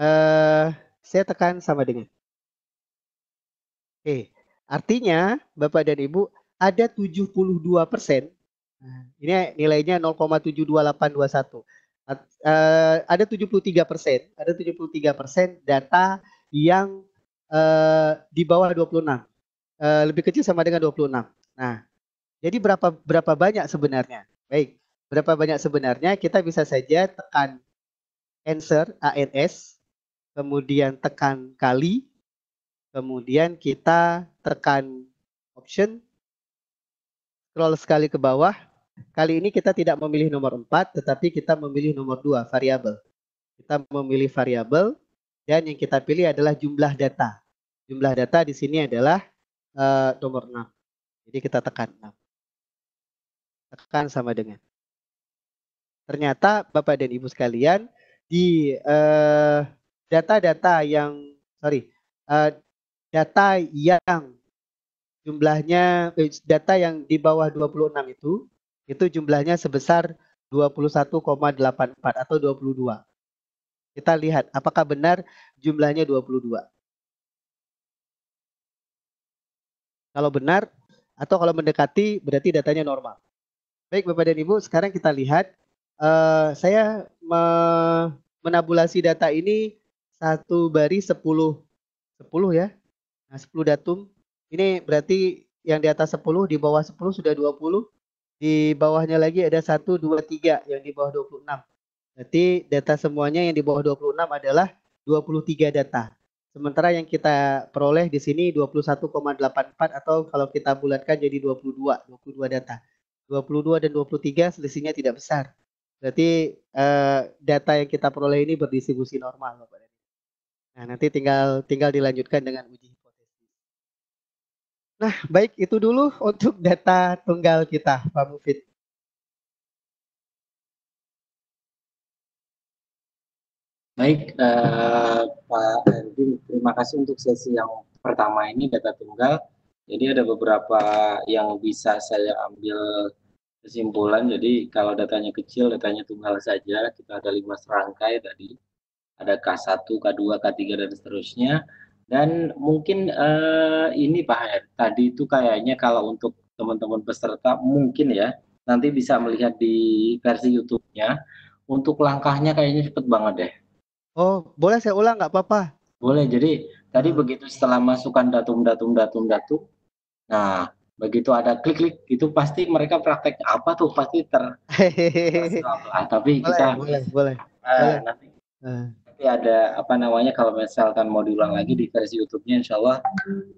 Eh, saya tekan sama dengan. Oke, artinya Bapak dan Ibu ada 72 persen. Nah, ini nilainya 0,72821. Uh, eh, ada 73 persen, ada 73 persen data yang uh, di bawah 26, uh, lebih kecil sama dengan 26. Nah, jadi berapa berapa banyak sebenarnya? Baik, berapa banyak sebenarnya? Kita bisa saja tekan answer ANS kemudian tekan kali, kemudian kita tekan option, scroll sekali ke bawah. Kali ini kita tidak memilih nomor 4, tetapi kita memilih nomor 2, variabel. Kita memilih variabel dan yang kita pilih adalah jumlah data. Jumlah data di sini adalah uh, nomor 6. Jadi kita tekan 6. Tekan sama dengan. Ternyata Bapak dan Ibu sekalian di uh, data-data yang sorry uh, data yang jumlahnya eh, data yang di bawah 26 itu itu jumlahnya sebesar 21,84 atau 22. Kita lihat apakah benar jumlahnya 22. Kalau benar atau kalau mendekati berarti datanya normal. Baik Bapak dan Ibu, sekarang kita lihat uh, saya me menabulasi data ini satu baris 10 10 ya. Nah, 10 datum. Ini berarti yang di atas 10, di bawah 10 sudah 20. Di bawahnya lagi ada 1 2 3 yang di bawah 26. Berarti data semuanya yang di bawah 26 adalah 23 data. Sementara yang kita peroleh di sini 21,84 atau kalau kita bulatkan jadi 22, 22 data. 22 dan 23 selisihnya tidak besar. Berarti uh, data yang kita peroleh ini berdistribusi normal, Bapak Nah, nanti tinggal tinggal dilanjutkan dengan uji hipotesis. Nah, baik itu dulu untuk data tunggal kita, Pak Mufid. Baik, eh, Pak Erwin, terima kasih untuk sesi yang pertama ini data tunggal. Jadi ada beberapa yang bisa saya ambil kesimpulan. Jadi kalau datanya kecil, datanya tunggal saja. Kita ada lima serangkai tadi ada K1, K2, K3 dan seterusnya. Dan mungkin uh, ini Pak Her, tadi itu kayaknya kalau untuk teman-teman peserta mungkin ya nanti bisa melihat di versi YouTube-nya. Untuk langkahnya kayaknya cepet banget deh. Oh, boleh saya ulang nggak apa-apa? Boleh. Jadi tadi hmm. begitu setelah masukkan datum, datum, datum, datum, nah begitu ada klik-klik itu pasti mereka praktek apa tuh pasti ter. [LAUGHS] Tapi boleh, kita boleh, boleh. Uh, boleh. Nanti Uh nanti ada apa namanya kalau misalkan mau diulang lagi di versi YouTube-nya insya Allah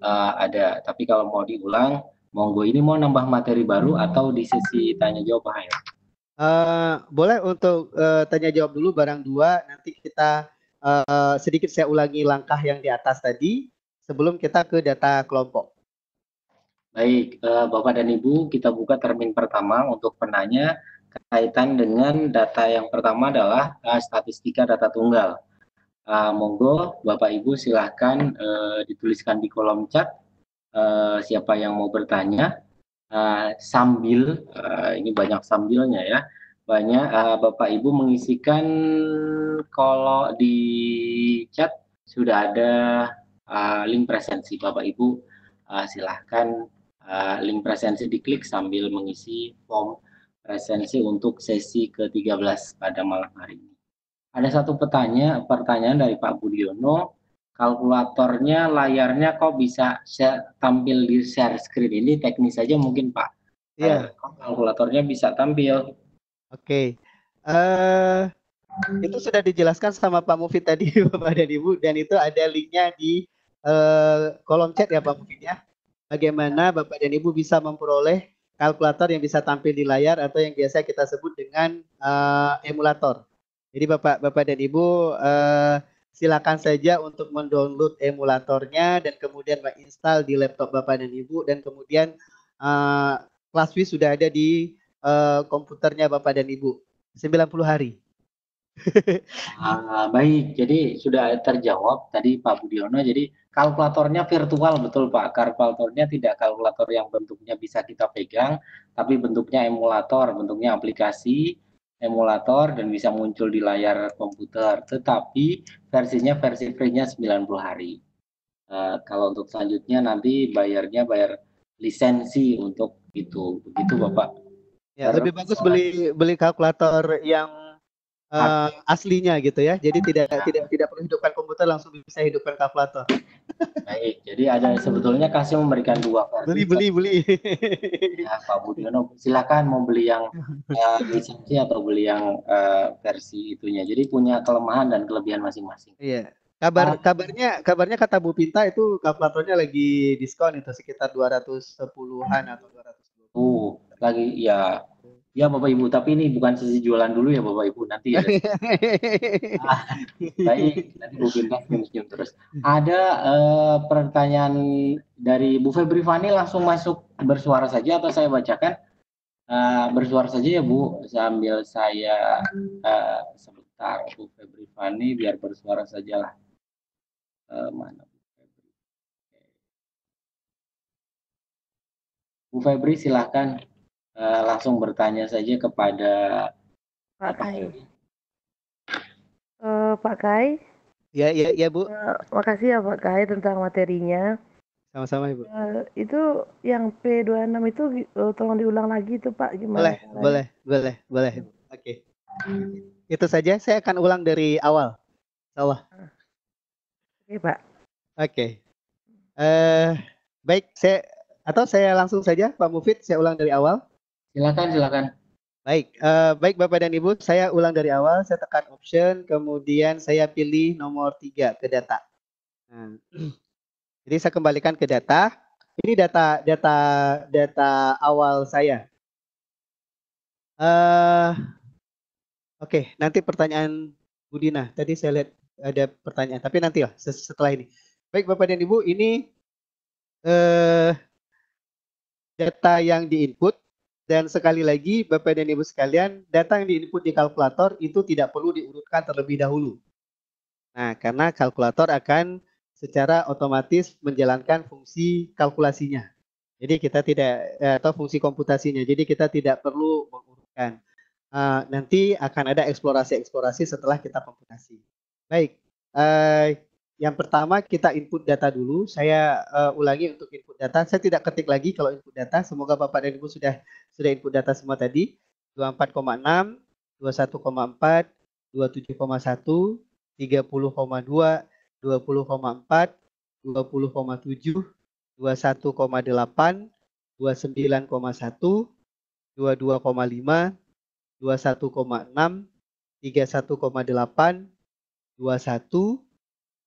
uh, ada. Tapi kalau mau diulang, monggo ini mau nambah materi baru atau di sesi tanya jawab Pak Uh, boleh untuk uh, tanya jawab dulu barang dua. Nanti kita uh, sedikit saya ulangi langkah yang di atas tadi sebelum kita ke data kelompok. Baik, uh, Bapak dan Ibu, kita buka termin pertama untuk penanya kaitan dengan data yang pertama adalah uh, statistika data tunggal uh, monggo Bapak Ibu silahkan uh, dituliskan di kolom chat uh, siapa yang mau bertanya uh, sambil uh, ini banyak sambilnya ya banyak uh, Bapak Ibu mengisikan kalau di chat sudah ada uh, link presensi Bapak Ibu uh, silahkan uh, link presensi diklik sambil mengisi form presensi untuk sesi ke-13 pada malam hari ini. Ada satu pertanyaan, pertanyaan dari Pak Budiono, kalkulatornya layarnya kok bisa tampil di share screen ini teknis saja mungkin Pak. Iya. Yeah. Kalkulatornya bisa tampil. Oke. Okay. Uh, eh, itu sudah dijelaskan sama Pak Mufid tadi [LAUGHS] Bapak dan Ibu dan itu ada linknya di uh, kolom chat ya Pak Mufid ya. Bagaimana Bapak dan Ibu bisa memperoleh kalkulator yang bisa tampil di layar atau yang biasa kita sebut dengan uh, emulator. Jadi Bapak Bapak dan Ibu eh, silakan saja untuk mendownload emulatornya dan kemudian menginstal di laptop Bapak dan Ibu dan kemudian eh, Classwi sudah ada di eh, komputernya Bapak dan Ibu 90 hari. [LAUGHS] ah, baik, jadi sudah terjawab tadi Pak Budiono. Jadi kalkulatornya virtual betul Pak. Kalkulatornya tidak kalkulator yang bentuknya bisa kita pegang, tapi bentuknya emulator, bentuknya aplikasi emulator dan bisa muncul di layar komputer. Tetapi versinya versi free-nya 90 hari. Uh, kalau untuk selanjutnya nanti bayarnya bayar lisensi untuk itu. Begitu Bapak. Ya, lebih bagus beli beli kalkulator yang uh, aslinya gitu ya. Jadi iya. tidak nah. tidak tidak perlu hidupkan komputer langsung bisa hidupkan kalkulator. Baik, jadi ada sebetulnya kasih memberikan dua versi. Beli beli beli. Ya, Pak Budiono silakan mau beli yang uh, atau beli yang uh, versi itunya. Jadi punya kelemahan dan kelebihan masing-masing. Iya. Kabar ah. kabarnya kabarnya kata Bu Pinta itu kalkulatornya lagi diskon itu sekitar 210-an atau 200. Uh, lagi ya Ya Bapak Ibu, tapi ini bukan sesi jualan dulu ya Bapak Ibu nanti ya. nah, [LAUGHS] baik, nanti Bu Pindah senyum terus. Ada eh, pertanyaan dari Bu Febri Fani langsung masuk bersuara saja atau saya bacakan? Uh, bersuara saja ya Bu, sambil saya uh, sebentar Bu Febri Fani biar bersuara sajalah. Uh, mana Bu Febri? Bu Febri silahkan uh, langsung bertanya saja kepada Pak Kai. Uh, Pak Kai. Ya, ya, ya Bu. Uh, makasih ya Pak Kai tentang materinya. Sama-sama Ibu. Uh, itu yang P26 itu uh, tolong diulang lagi itu Pak gimana? Boleh, boleh, boleh, boleh. Oke. Okay. Hmm. Itu saja saya akan ulang dari awal. Allah. Oke, okay, Pak. Oke. Okay. Uh, baik, saya atau saya langsung saja Pak Mufid saya ulang dari awal. Silakan, silakan. Baik, uh, baik Bapak dan Ibu, saya ulang dari awal, saya tekan option, kemudian saya pilih nomor 3 ke data. Nah, [CLEARS THROAT] jadi saya kembalikan ke data. Ini data data data awal saya. Uh, Oke, okay, nanti pertanyaan Budina. Tadi saya lihat ada pertanyaan, tapi nanti lah setelah ini. Baik Bapak dan Ibu, ini uh, data yang diinput dan sekali lagi, Bapak dan Ibu sekalian, data yang diinput di kalkulator itu tidak perlu diurutkan terlebih dahulu. Nah, karena kalkulator akan secara otomatis menjalankan fungsi kalkulasinya. Jadi kita tidak eh, atau fungsi komputasinya. Jadi kita tidak perlu mengurutkan. Eh, nanti akan ada eksplorasi-eksplorasi setelah kita komputasi. Baik, eh, yang pertama kita input data dulu, saya, eee, ulangi untuk input data, saya tidak ketik lagi kalau input data, semoga Bapak dan Ibu sudah sudah input data semua tadi, 24,6, 21,4, 27,1, 30,2, 20,4, 20,7, 21,8, 29,1, 22,5, 21,6, 31,8, 21,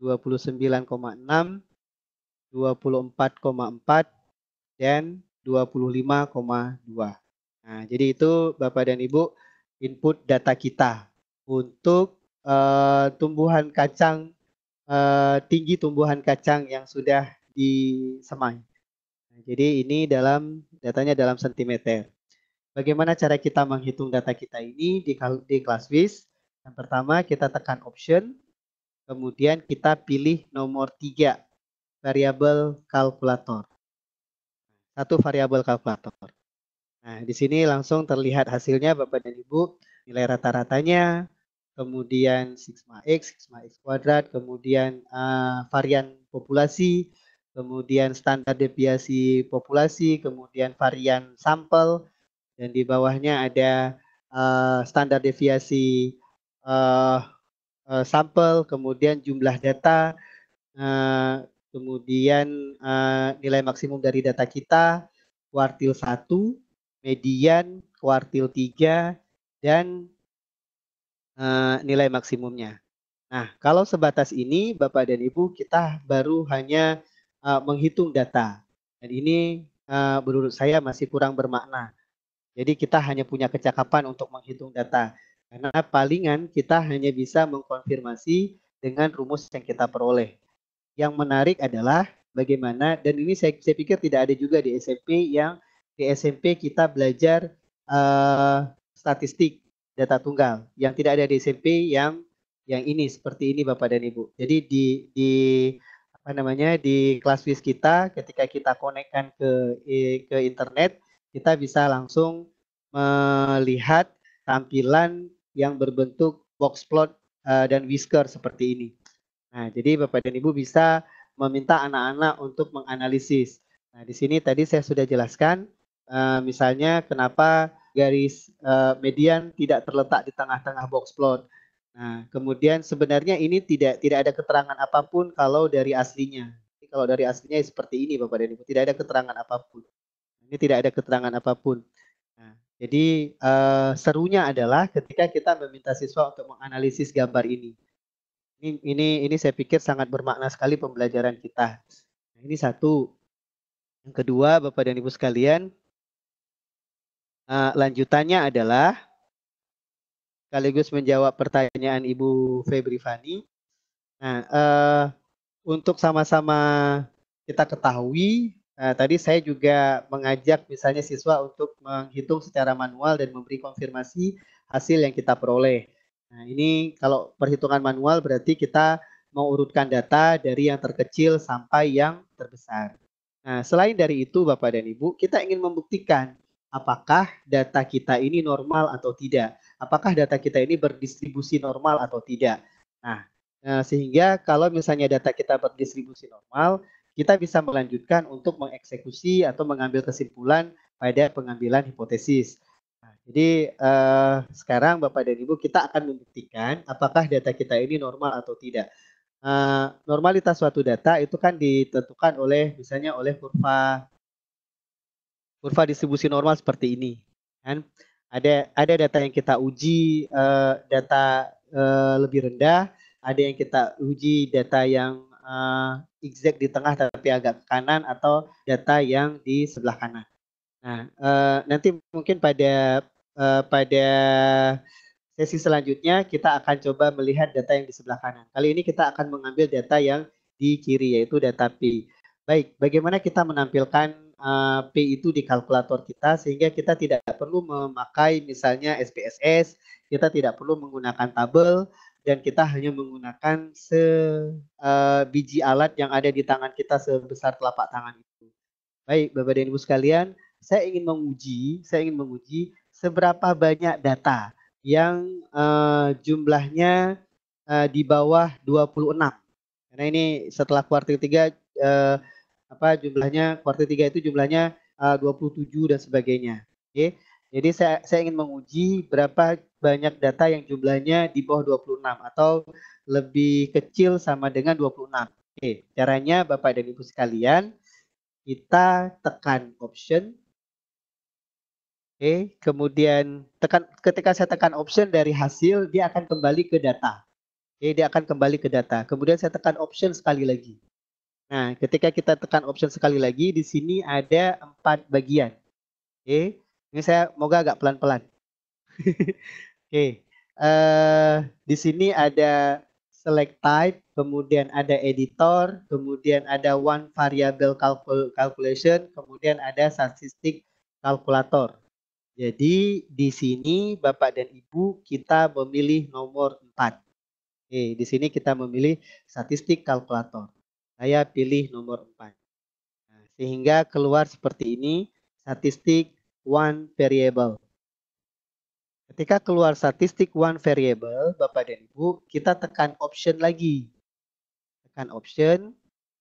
29,6, 24,4, dan 25,2. Nah, jadi itu Bapak dan Ibu input data kita untuk uh, tumbuhan kacang uh, tinggi tumbuhan kacang yang sudah disemai. Nah, jadi ini dalam datanya dalam sentimeter. Bagaimana cara kita menghitung data kita ini di, di kelas WIS? Yang pertama kita tekan option, Kemudian kita pilih nomor tiga variabel kalkulator. Satu variabel kalkulator. Nah, di sini langsung terlihat hasilnya Bapak dan Ibu, nilai rata-ratanya, kemudian sigma x, sigma x kuadrat, kemudian uh, varian populasi, kemudian standar deviasi populasi, kemudian varian sampel, dan di bawahnya ada uh, standar deviasi uh, uh, sampel, kemudian jumlah data, uh, kemudian uh, nilai maksimum dari data kita, kuartil 1, median, kuartil 3, dan uh, nilai maksimumnya. Nah, kalau sebatas ini, Bapak dan Ibu, kita baru hanya uh, menghitung data. Dan ini uh, menurut saya masih kurang bermakna. Jadi kita hanya punya kecakapan untuk menghitung data. Karena palingan kita hanya bisa mengkonfirmasi dengan rumus yang kita peroleh. Yang menarik adalah bagaimana dan ini saya, saya pikir tidak ada juga di SMP yang di SMP kita belajar uh, statistik data tunggal yang tidak ada di SMP yang yang ini seperti ini Bapak dan Ibu. Jadi di di apa namanya di kelas WIS kita ketika kita konekkan ke ke internet kita bisa langsung melihat tampilan yang berbentuk box plot eh, dan whisker seperti ini. Nah, jadi Bapak dan Ibu bisa meminta anak-anak untuk menganalisis. Nah, di sini tadi saya sudah jelaskan eh, misalnya kenapa garis eh, median tidak terletak di tengah-tengah box plot. Nah, kemudian sebenarnya ini tidak tidak ada keterangan apapun kalau dari aslinya. Jadi kalau dari aslinya seperti ini Bapak dan Ibu, tidak ada keterangan apapun. Ini tidak ada keterangan apapun. Nah, jadi uh, serunya adalah ketika kita meminta siswa untuk menganalisis gambar ini. Ini ini ini saya pikir sangat bermakna sekali pembelajaran kita. Nah, ini satu. Yang kedua, Bapak dan Ibu sekalian, uh, lanjutannya adalah sekaligus menjawab pertanyaan Ibu Febri Fani. Nah, uh, untuk sama-sama kita ketahui Nah, tadi saya juga mengajak misalnya siswa untuk menghitung secara manual dan memberi konfirmasi hasil yang kita peroleh. Nah, ini kalau perhitungan manual berarti kita mengurutkan data dari yang terkecil sampai yang terbesar. Nah, selain dari itu Bapak dan Ibu, kita ingin membuktikan apakah data kita ini normal atau tidak. Apakah data kita ini berdistribusi normal atau tidak. Nah, eh, sehingga kalau misalnya data kita berdistribusi normal, kita bisa melanjutkan untuk mengeksekusi atau mengambil kesimpulan pada pengambilan hipotesis. Nah, jadi eh, sekarang Bapak dan Ibu kita akan membuktikan apakah data kita ini normal atau tidak. Eh, normalitas suatu data itu kan ditentukan oleh misalnya oleh kurva kurva distribusi normal seperti ini. Kan? Ada ada data yang kita uji eh, data eh, lebih rendah, ada yang kita uji data yang eh, zigzag di tengah tapi agak ke kanan atau data yang di sebelah kanan. Nah, uh, nanti mungkin pada uh, pada sesi selanjutnya kita akan coba melihat data yang di sebelah kanan. Kali ini kita akan mengambil data yang di kiri yaitu data P. Baik, bagaimana kita menampilkan uh, P itu di kalkulator kita sehingga kita tidak perlu memakai misalnya SPSS, kita tidak perlu menggunakan tabel, dan kita hanya menggunakan se uh, biji alat yang ada di tangan kita sebesar telapak tangan itu. Baik, Bapak dan Ibu sekalian, saya ingin menguji, saya ingin menguji seberapa banyak data yang uh, jumlahnya uh, di bawah 26. Karena ini setelah kuartal 3 uh, apa jumlahnya kuartal 3 itu jumlahnya uh, 27 dan sebagainya. Oke. Okay? Jadi saya saya ingin menguji berapa banyak data yang jumlahnya di bawah 26 atau lebih kecil sama dengan 26. Oke, caranya Bapak dan Ibu sekalian, kita tekan option. Oke, kemudian tekan ketika saya tekan option dari hasil, dia akan kembali ke data. Oke, dia akan kembali ke data. Kemudian saya tekan option sekali lagi. Nah, ketika kita tekan option sekali lagi, di sini ada empat bagian. Oke, ini saya moga agak pelan-pelan. [LAUGHS] Oke, uh, di sini ada select type, kemudian ada editor, kemudian ada one variable calcul calculation, kemudian ada statistik kalkulator. Jadi di sini Bapak dan Ibu kita memilih nomor 4. Oke, di sini kita memilih statistik kalkulator. Saya pilih nomor 4. Nah, sehingga keluar seperti ini, statistik one variable. Ketika keluar statistik one variable, Bapak dan Ibu, kita tekan option lagi. Tekan option.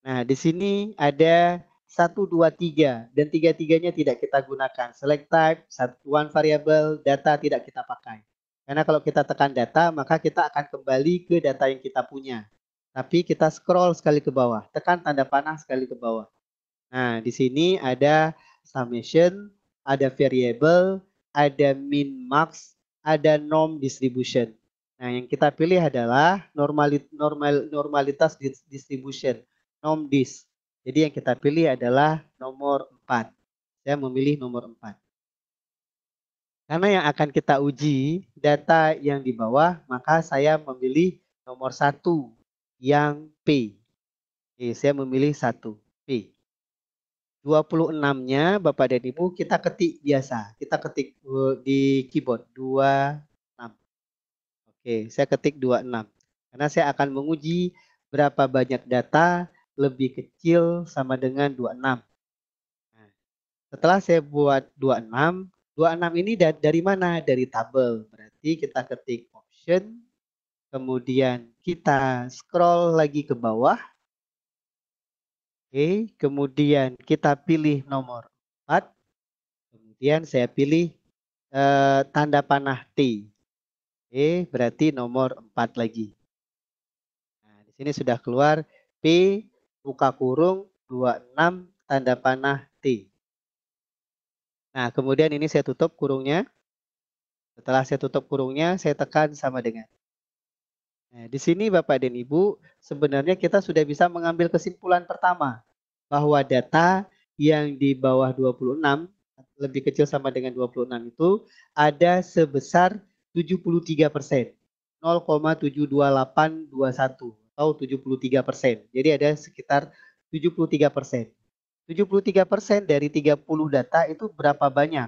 Nah, di sini ada 1, 2, 3. Dan tiga-tiganya tidak kita gunakan. Select type, one variable, data tidak kita pakai. Karena kalau kita tekan data, maka kita akan kembali ke data yang kita punya. Tapi kita scroll sekali ke bawah, tekan tanda panah sekali ke bawah. Nah, di sini ada summation, ada variable, ada min max, ada norm distribution. Nah, yang kita pilih adalah normalit, normal, normalitas distribution, norm dis. Jadi yang kita pilih adalah nomor 4. Saya memilih nomor 4. Karena yang akan kita uji data yang di bawah, maka saya memilih nomor 1 yang P. Oke, saya memilih 1, P. 26-nya Bapak dan Ibu kita ketik biasa. Kita ketik eh, di keyboard 26. Oke, saya ketik 26. Karena saya akan menguji berapa banyak data lebih kecil sama dengan 26. Nah, setelah saya buat 26, 26 ini dari mana? Dari tabel. Berarti kita ketik option, kemudian kita scroll lagi ke bawah, Oke, kemudian kita pilih nomor 4. Kemudian saya pilih eh, tanda panah T. Oke, berarti nomor 4 lagi. Nah, di sini sudah keluar P buka kurung 26 tanda panah T. Nah, kemudian ini saya tutup kurungnya. Setelah saya tutup kurungnya, saya tekan sama dengan. Nah, di sini Bapak dan Ibu, sebenarnya kita sudah bisa mengambil kesimpulan pertama bahwa data yang di bawah 26 lebih kecil sama dengan 26 itu ada sebesar 73 persen 0,72821 atau 73 persen jadi ada sekitar 73 persen 73 persen dari 30 data itu berapa banyak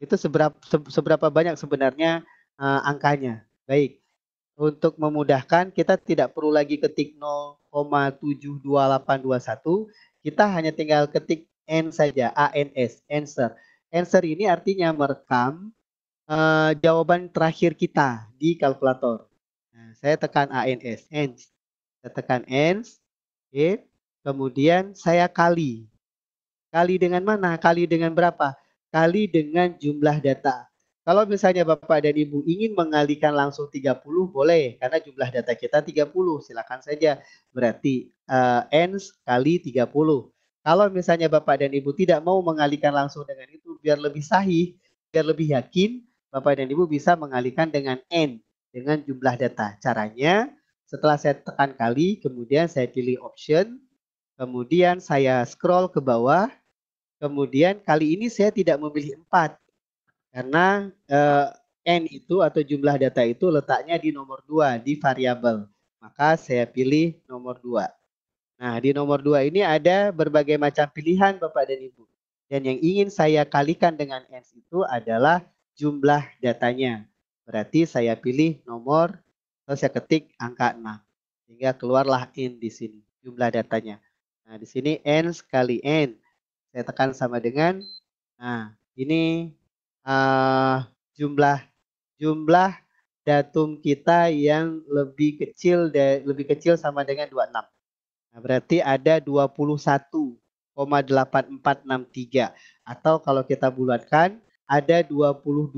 itu seberapa seberapa banyak sebenarnya uh, angkanya baik untuk memudahkan, kita tidak perlu lagi ketik 0,72821. Kita hanya tinggal ketik N saja, ANS, answer. Answer ini artinya merekam uh, jawaban terakhir kita di kalkulator. Nah, saya tekan ANS, ans. Saya tekan ans. Okay. Kemudian saya kali. Kali dengan mana? Kali dengan berapa? Kali dengan jumlah data. Kalau misalnya Bapak dan Ibu ingin mengalihkan langsung 30 boleh karena jumlah data kita 30 silakan saja. Berarti uh, n kali 30. Kalau misalnya Bapak dan Ibu tidak mau mengalihkan langsung dengan itu biar lebih sahih, biar lebih yakin Bapak dan Ibu bisa mengalihkan dengan n dengan jumlah data. Caranya setelah saya tekan kali kemudian saya pilih option, kemudian saya scroll ke bawah, kemudian kali ini saya tidak memilih 4 karena uh, n itu atau jumlah data itu letaknya di nomor 2 di variabel. Maka saya pilih nomor 2. Nah, di nomor 2 ini ada berbagai macam pilihan Bapak dan Ibu. Dan yang ingin saya kalikan dengan n itu adalah jumlah datanya. Berarti saya pilih nomor terus saya ketik angka 6. Sehingga keluarlah n di sini jumlah datanya. Nah, di sini n sekali n. Saya tekan sama dengan nah, ini uh, jumlah jumlah datum kita yang lebih kecil lebih kecil sama dengan 26. Nah, berarti ada 21,8463 atau kalau kita bulatkan ada 22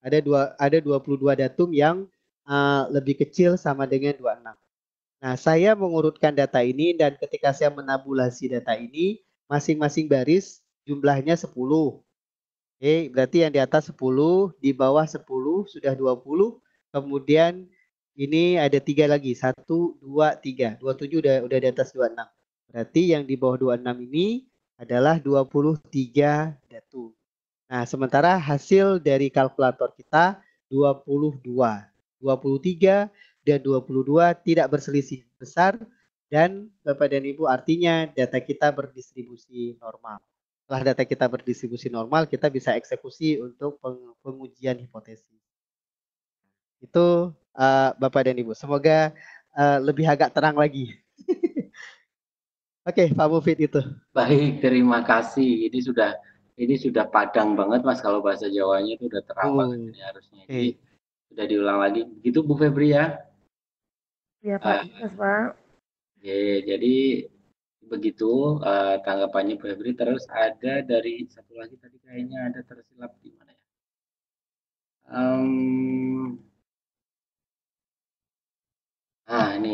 ada dua ada 22 datum yang uh, lebih kecil sama dengan 26. Nah, saya mengurutkan data ini dan ketika saya menabulasi data ini masing-masing baris jumlahnya 10 Oke, okay, berarti yang di atas 10, di bawah 10 sudah 20. Kemudian ini ada tiga lagi, 1 2 3. 27 udah udah di atas 26. Berarti yang di bawah 26 ini adalah 23 datu. Nah, sementara hasil dari kalkulator kita 22. 23 dan 22 tidak berselisih besar dan Bapak dan Ibu artinya data kita berdistribusi normal setelah data kita berdistribusi normal, kita bisa eksekusi untuk pengujian hipotesis. Itu uh, Bapak dan Ibu. Semoga uh, lebih agak terang lagi. [LAUGHS] Oke, okay, Pak Mufid itu. Baik, terima kasih. Ini sudah ini sudah padang banget Mas kalau bahasa Jawanya itu sudah terang oh, banget ini harusnya. Okay. Jadi sudah diulang lagi. Begitu Bu Febri ya? Iya, Pak. Uh, Mas, Pak. Okay, jadi Begitu uh, tanggapannya Bu Febri, terus ada dari satu lagi tadi kayaknya ada tersilap di mana ya? um, Ah, ini.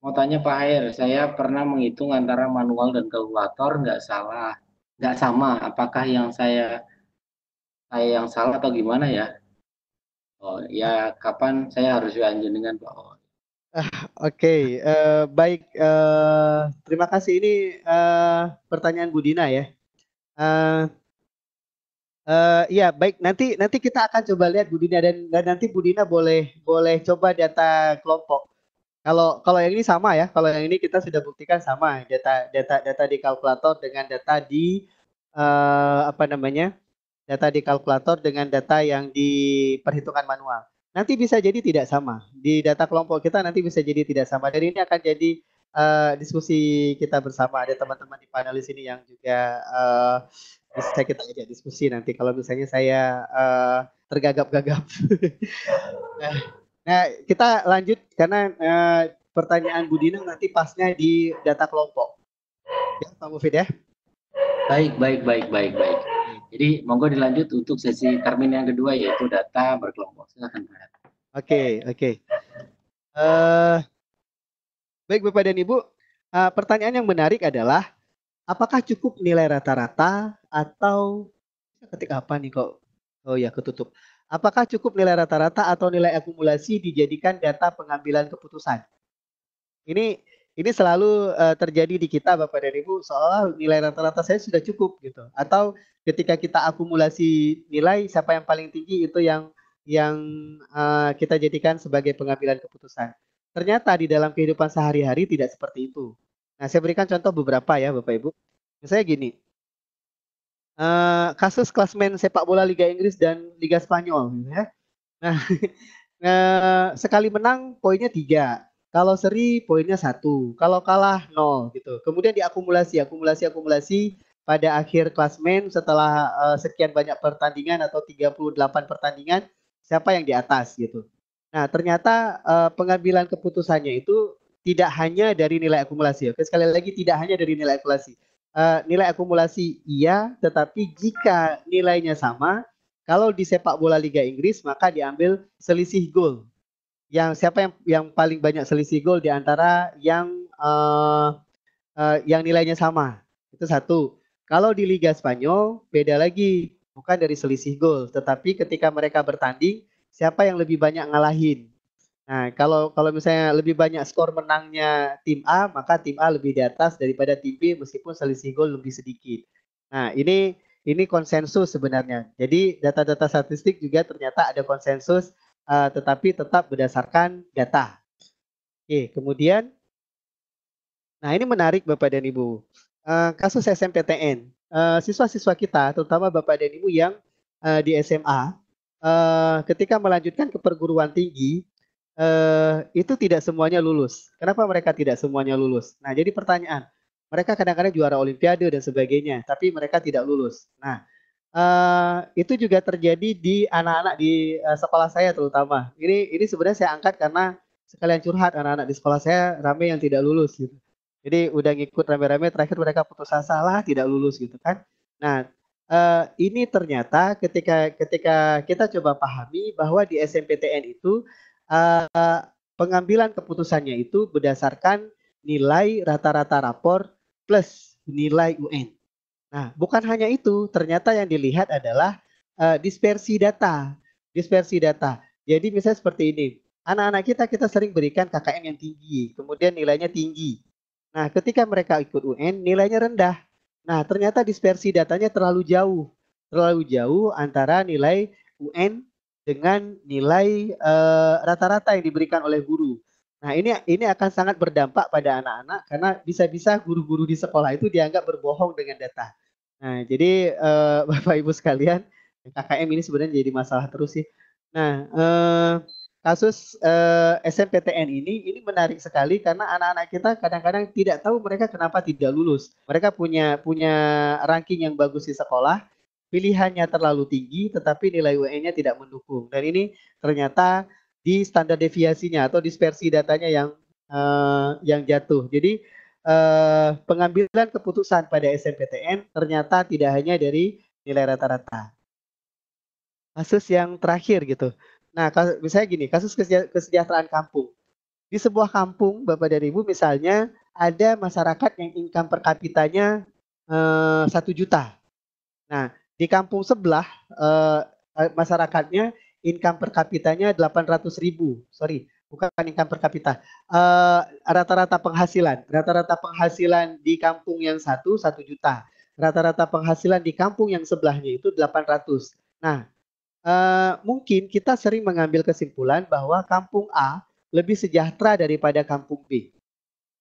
Mau tanya Pak Air, saya pernah menghitung antara manual dan kalkulator nggak salah nggak sama. Apakah yang saya saya yang salah atau gimana ya? Oh, ya kapan saya harus lanjut dengan Pak? Oh. [LAUGHS] Oke, okay, uh, eh, baik. Uh, terima kasih. Ini uh, pertanyaan Budina ya. Uh, uh, ya, baik. Nanti nanti kita akan coba lihat Budina dan, dan nanti Budina boleh boleh coba data kelompok. Kalau kalau yang ini sama ya. Kalau yang ini kita sudah buktikan sama data data data di kalkulator dengan data di uh, apa namanya data di kalkulator dengan data yang diperhitungkan manual nanti bisa jadi tidak sama. Di data kelompok kita nanti bisa jadi tidak sama. Dari ini akan jadi uh, diskusi kita bersama. Ada teman-teman di panelis ini yang juga uh, bisa kita ajak diskusi nanti. Kalau misalnya saya uh, tergagap-gagap. [LAUGHS] nah, nah, kita lanjut karena uh, pertanyaan Budina nanti pasnya di data kelompok. Ya, Pak Mufid ya. Baik, baik, baik, baik, baik. Jadi monggo dilanjut untuk sesi termin yang kedua yaitu data berkelompok. Silakan okay, Oke, oke. uh, baik Bapak dan Ibu, uh, pertanyaan yang menarik adalah apakah cukup nilai rata-rata atau ketik apa nih kok? Oh ya, ketutup. Apakah cukup nilai rata-rata atau nilai akumulasi dijadikan data pengambilan keputusan? Ini ini selalu uh, terjadi di kita Bapak dan Ibu soal nilai rata-rata saya sudah cukup gitu atau ketika kita akumulasi nilai siapa yang paling tinggi itu yang yang uh, kita jadikan sebagai pengambilan keputusan. Ternyata di dalam kehidupan sehari-hari tidak seperti itu. Nah, saya berikan contoh beberapa ya Bapak Ibu. Misalnya gini. Uh, kasus klasmen sepak bola Liga Inggris dan Liga Spanyol gitu ya. Nah, Nah, [LAUGHS] sekali menang poinnya tiga, kalau seri poinnya satu, kalau kalah nol gitu. Kemudian diakumulasi, akumulasi, akumulasi pada akhir klasmen setelah uh, sekian banyak pertandingan atau 38 pertandingan siapa yang di atas gitu. Nah ternyata uh, pengambilan keputusannya itu tidak hanya dari nilai akumulasi. Oke sekali lagi tidak hanya dari nilai akumulasi. Uh, nilai akumulasi iya, tetapi jika nilainya sama, kalau di sepak bola Liga Inggris maka diambil selisih gol yang siapa yang yang paling banyak selisih gol di antara yang uh, uh, yang nilainya sama. Itu satu. Kalau di Liga Spanyol beda lagi, bukan dari selisih gol, tetapi ketika mereka bertanding siapa yang lebih banyak ngalahin. Nah, kalau kalau misalnya lebih banyak skor menangnya tim A, maka tim A lebih di atas daripada tim B meskipun selisih gol lebih sedikit. Nah, ini ini konsensus sebenarnya. Jadi data-data statistik juga ternyata ada konsensus uh, tetapi tetap berdasarkan data. Oke, kemudian, nah ini menarik Bapak dan Ibu. Uh, kasus SMPTN, siswa eh, siswa-siswa kita, terutama Bapak dan Ibu yang uh, di SMA, uh, ketika melanjutkan ke perguruan tinggi, uh, itu tidak semuanya lulus. Kenapa mereka tidak semuanya lulus? Nah, jadi pertanyaan, mereka kadang-kadang juara olimpiade dan sebagainya, tapi mereka tidak lulus. Nah, Eh, itu juga terjadi di anak-anak di uh, sekolah saya terutama. Ini ini sebenarnya saya angkat karena sekalian curhat anak-anak di sekolah saya rame yang tidak lulus gitu. Jadi udah ngikut rame-rame terakhir mereka putus asa lah tidak lulus gitu kan. Nah, uh, ini ternyata ketika ketika kita coba pahami bahwa di SMPTN itu uh, pengambilan keputusannya itu berdasarkan nilai rata-rata rapor plus nilai UN. Nah, bukan hanya itu, ternyata yang dilihat adalah uh, dispersi data. Dispersi data. Jadi misalnya seperti ini, anak-anak kita kita sering berikan KKM yang tinggi, kemudian nilainya tinggi. Nah, ketika mereka ikut UN, nilainya rendah. Nah, ternyata dispersi datanya terlalu jauh. Terlalu jauh antara nilai UN dengan nilai eh, rata-rata uh, yang diberikan oleh guru. Nah, ini ini akan sangat berdampak pada anak-anak karena bisa-bisa guru-guru di sekolah itu dianggap berbohong dengan data. Nah, jadi, uh, [LAUGHS] Bapak Ibu sekalian, KKM ini sebenarnya jadi masalah terus sih. Nah, uh, kasus, uh, eh, SMPTN ini, ini menarik sekali karena anak-anak kita kadang-kadang tidak tahu mereka kenapa tidak lulus. Mereka punya punya ranking yang bagus di sekolah, pilihannya terlalu tinggi tetapi nilai UN-nya tidak mendukung. Dan ini ternyata di standar deviasinya atau dispersi datanya yang, uh, yang jatuh. Jadi eh, pengambilan keputusan pada SNPTN ternyata tidak hanya dari nilai rata-rata. Kasus yang terakhir gitu. Nah, kasus, misalnya gini, kasus kesejahteraan kampung. Di sebuah kampung, Bapak dan Ibu misalnya ada masyarakat yang income per kapitanya eh, satu eh, juta. Nah, di kampung sebelah eh, masyarakatnya income per kapitanya 800 ribu. Sorry, bukan income per kapita. Eh, rata-rata uh, penghasilan, rata-rata penghasilan di kampung yang satu satu juta, rata-rata penghasilan di kampung yang sebelahnya itu 800. Nah, uh, mungkin kita sering mengambil kesimpulan bahwa kampung A lebih sejahtera daripada kampung B.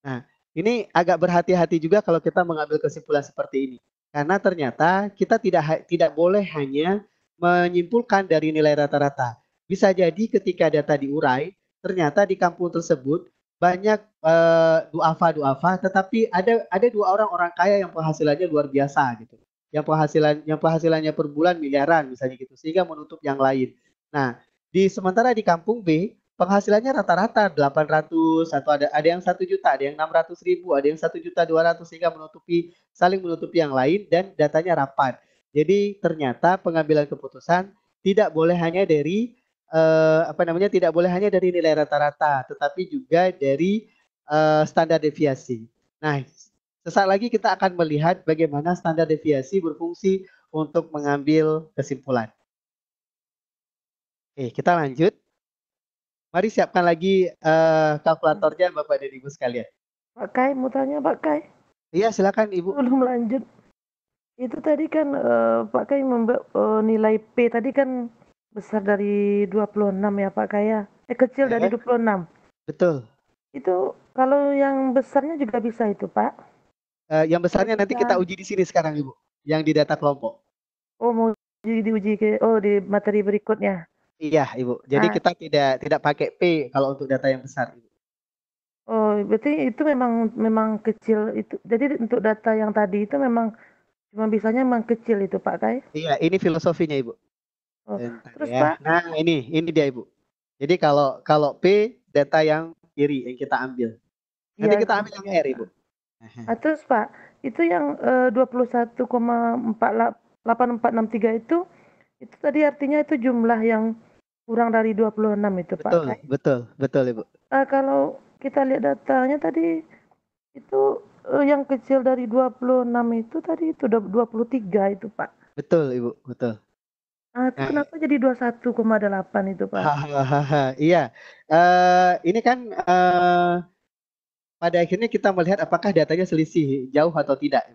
Nah, ini agak berhati-hati juga kalau kita mengambil kesimpulan seperti ini. Karena ternyata kita tidak tidak boleh hanya menyimpulkan dari nilai rata-rata. Bisa jadi ketika data diurai, ternyata di kampung tersebut banyak uh, eh, duafa duafa tetapi ada ada dua orang orang kaya yang penghasilannya luar biasa gitu yang penghasilan yang penghasilannya per bulan miliaran misalnya gitu sehingga menutup yang lain nah di sementara di kampung B penghasilannya rata-rata 800 atau ada ada yang satu juta ada yang 600 ribu ada yang satu juta 200 sehingga menutupi saling menutupi yang lain dan datanya rapat jadi ternyata pengambilan keputusan tidak boleh hanya dari eh, apa namanya tidak boleh hanya dari nilai rata-rata, tetapi juga dari eh, standar deviasi. Nah, sesaat lagi kita akan melihat bagaimana standar deviasi berfungsi untuk mengambil kesimpulan. Oke, kita lanjut. Mari siapkan lagi uh, kalkulatornya Bapak dan Ibu sekalian. Pak Kai, mau tanya Pak Kai. Iya, silakan Ibu. Belum lanjut. Itu tadi kan uh, Pak Kai membuat uh, nilai P tadi kan besar dari 26 ya Pak Kaya. Eh kecil ya. dari 26. Iya. Betul. Itu kalau yang besarnya juga bisa itu Pak. Uh, yang besarnya nanti kita uji di sini sekarang Ibu, yang di data kelompok. Oh mau uji diuji ke oh di materi berikutnya. Iya Ibu. Jadi ah. kita tidak tidak pakai P kalau untuk data yang besar Ibu. Oh, berarti itu memang memang kecil itu. Jadi untuk data yang tadi itu memang cuma bisanya memang kecil itu Pak Kai. Ya? Iya, ini filosofinya Ibu. Oh, terus ya. Pak. Nah ini ini dia ibu. Jadi kalau kalau P data yang kiri yang kita ambil. Nanti ya, kita ambil yang R ibu. Ah, terus Pak, itu yang eh, 21,48463 itu itu tadi artinya itu jumlah yang kurang dari 26 itu Pak. Betul, kan? betul, betul Ibu. Uh, kalau kita lihat datanya tadi itu uh, yang kecil dari 26 itu tadi itu 23 itu Pak. Betul Ibu, betul. Ah, Nah. kenapa jadi 21,8 itu, Pak? iya. uh, ini kan, uh, pada akhirnya kita melihat apakah datanya selisih jauh atau tidak,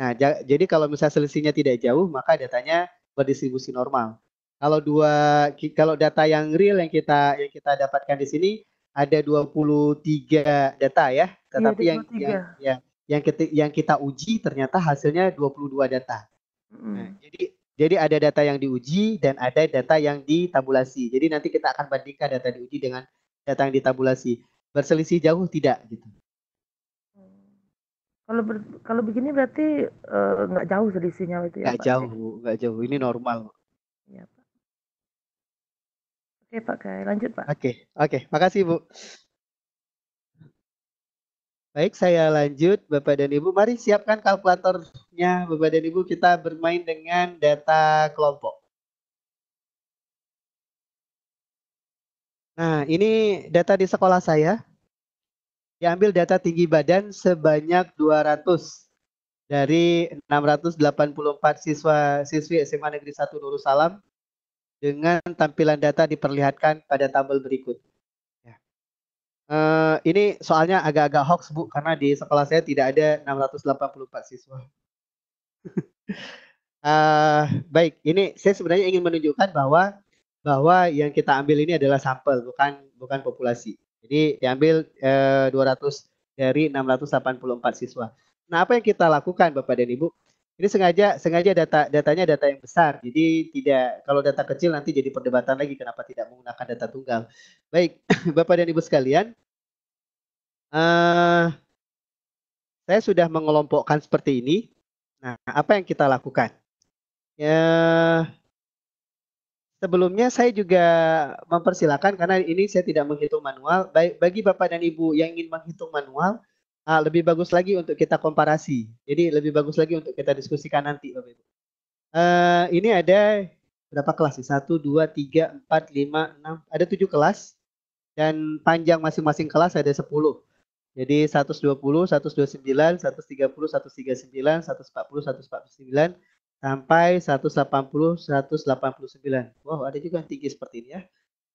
Nah, jadi kalau misalnya selisihnya tidak jauh, maka datanya berdistribusi normal. Kalau dua kalau data yang real yang kita yang kita dapatkan di sini ada 23 data ya, iya, tetapi dua yang yang tiga. yang ya, yang yang kita uji ternyata hasilnya 22 data. Nah, data. jadi jadi ada data yang diuji dan ada data yang ditabulasi. Jadi nanti kita akan bandingkan data diuji dengan data yang ditabulasi. Berselisih jauh tidak gitu. Hmm. Kalau ber, kalau begini berarti eh, nggak uh, jauh selisihnya itu ya? Nggak jauh, nggak jauh. Ini normal. Ya, Pak. Oke Pak Kai, lanjut Pak. Oke, oke. Makasih Bu. Baik, saya lanjut Bapak dan Ibu. Mari siapkan kalkulatornya Bapak dan Ibu. Kita bermain dengan data kelompok. Nah, ini data di sekolah saya. Diambil data tinggi badan sebanyak 200 dari 684 siswa siswi SMA Negeri 1 Nurusalam dengan tampilan data diperlihatkan pada tabel berikut. Uh, ini soalnya agak-agak hoax Bu karena di sekolah saya tidak ada 684 siswa. uh, [LAUGHS] baik, ini saya sebenarnya ingin menunjukkan bahwa bahwa yang kita ambil ini adalah sampel bukan bukan populasi. Jadi diambil uh, eh, 200 dari 684 siswa. Nah, apa yang kita lakukan Bapak dan Ibu? Ini sengaja sengaja data datanya data yang besar. Jadi tidak kalau data kecil nanti jadi perdebatan lagi kenapa tidak menggunakan data tunggal. Baik, [LAUGHS] Bapak dan Ibu sekalian. Uh, saya sudah mengelompokkan seperti ini. Nah, apa yang kita lakukan? Ya, sebelumnya saya juga mempersilahkan karena ini saya tidak menghitung manual. Baik bagi Bapak dan Ibu yang ingin menghitung manual, uh, lebih bagus lagi untuk kita komparasi. Jadi lebih bagus lagi untuk kita diskusikan nanti, Bapak Ibu. Uh, ini ada berapa kelas Satu, dua, tiga, empat, lima, enam. Ada tujuh kelas dan panjang masing-masing kelas ada sepuluh. Jadi 120, 129, 130, 139, 140, 149 sampai 180, 189. Wow, ada juga yang tinggi seperti ini ya.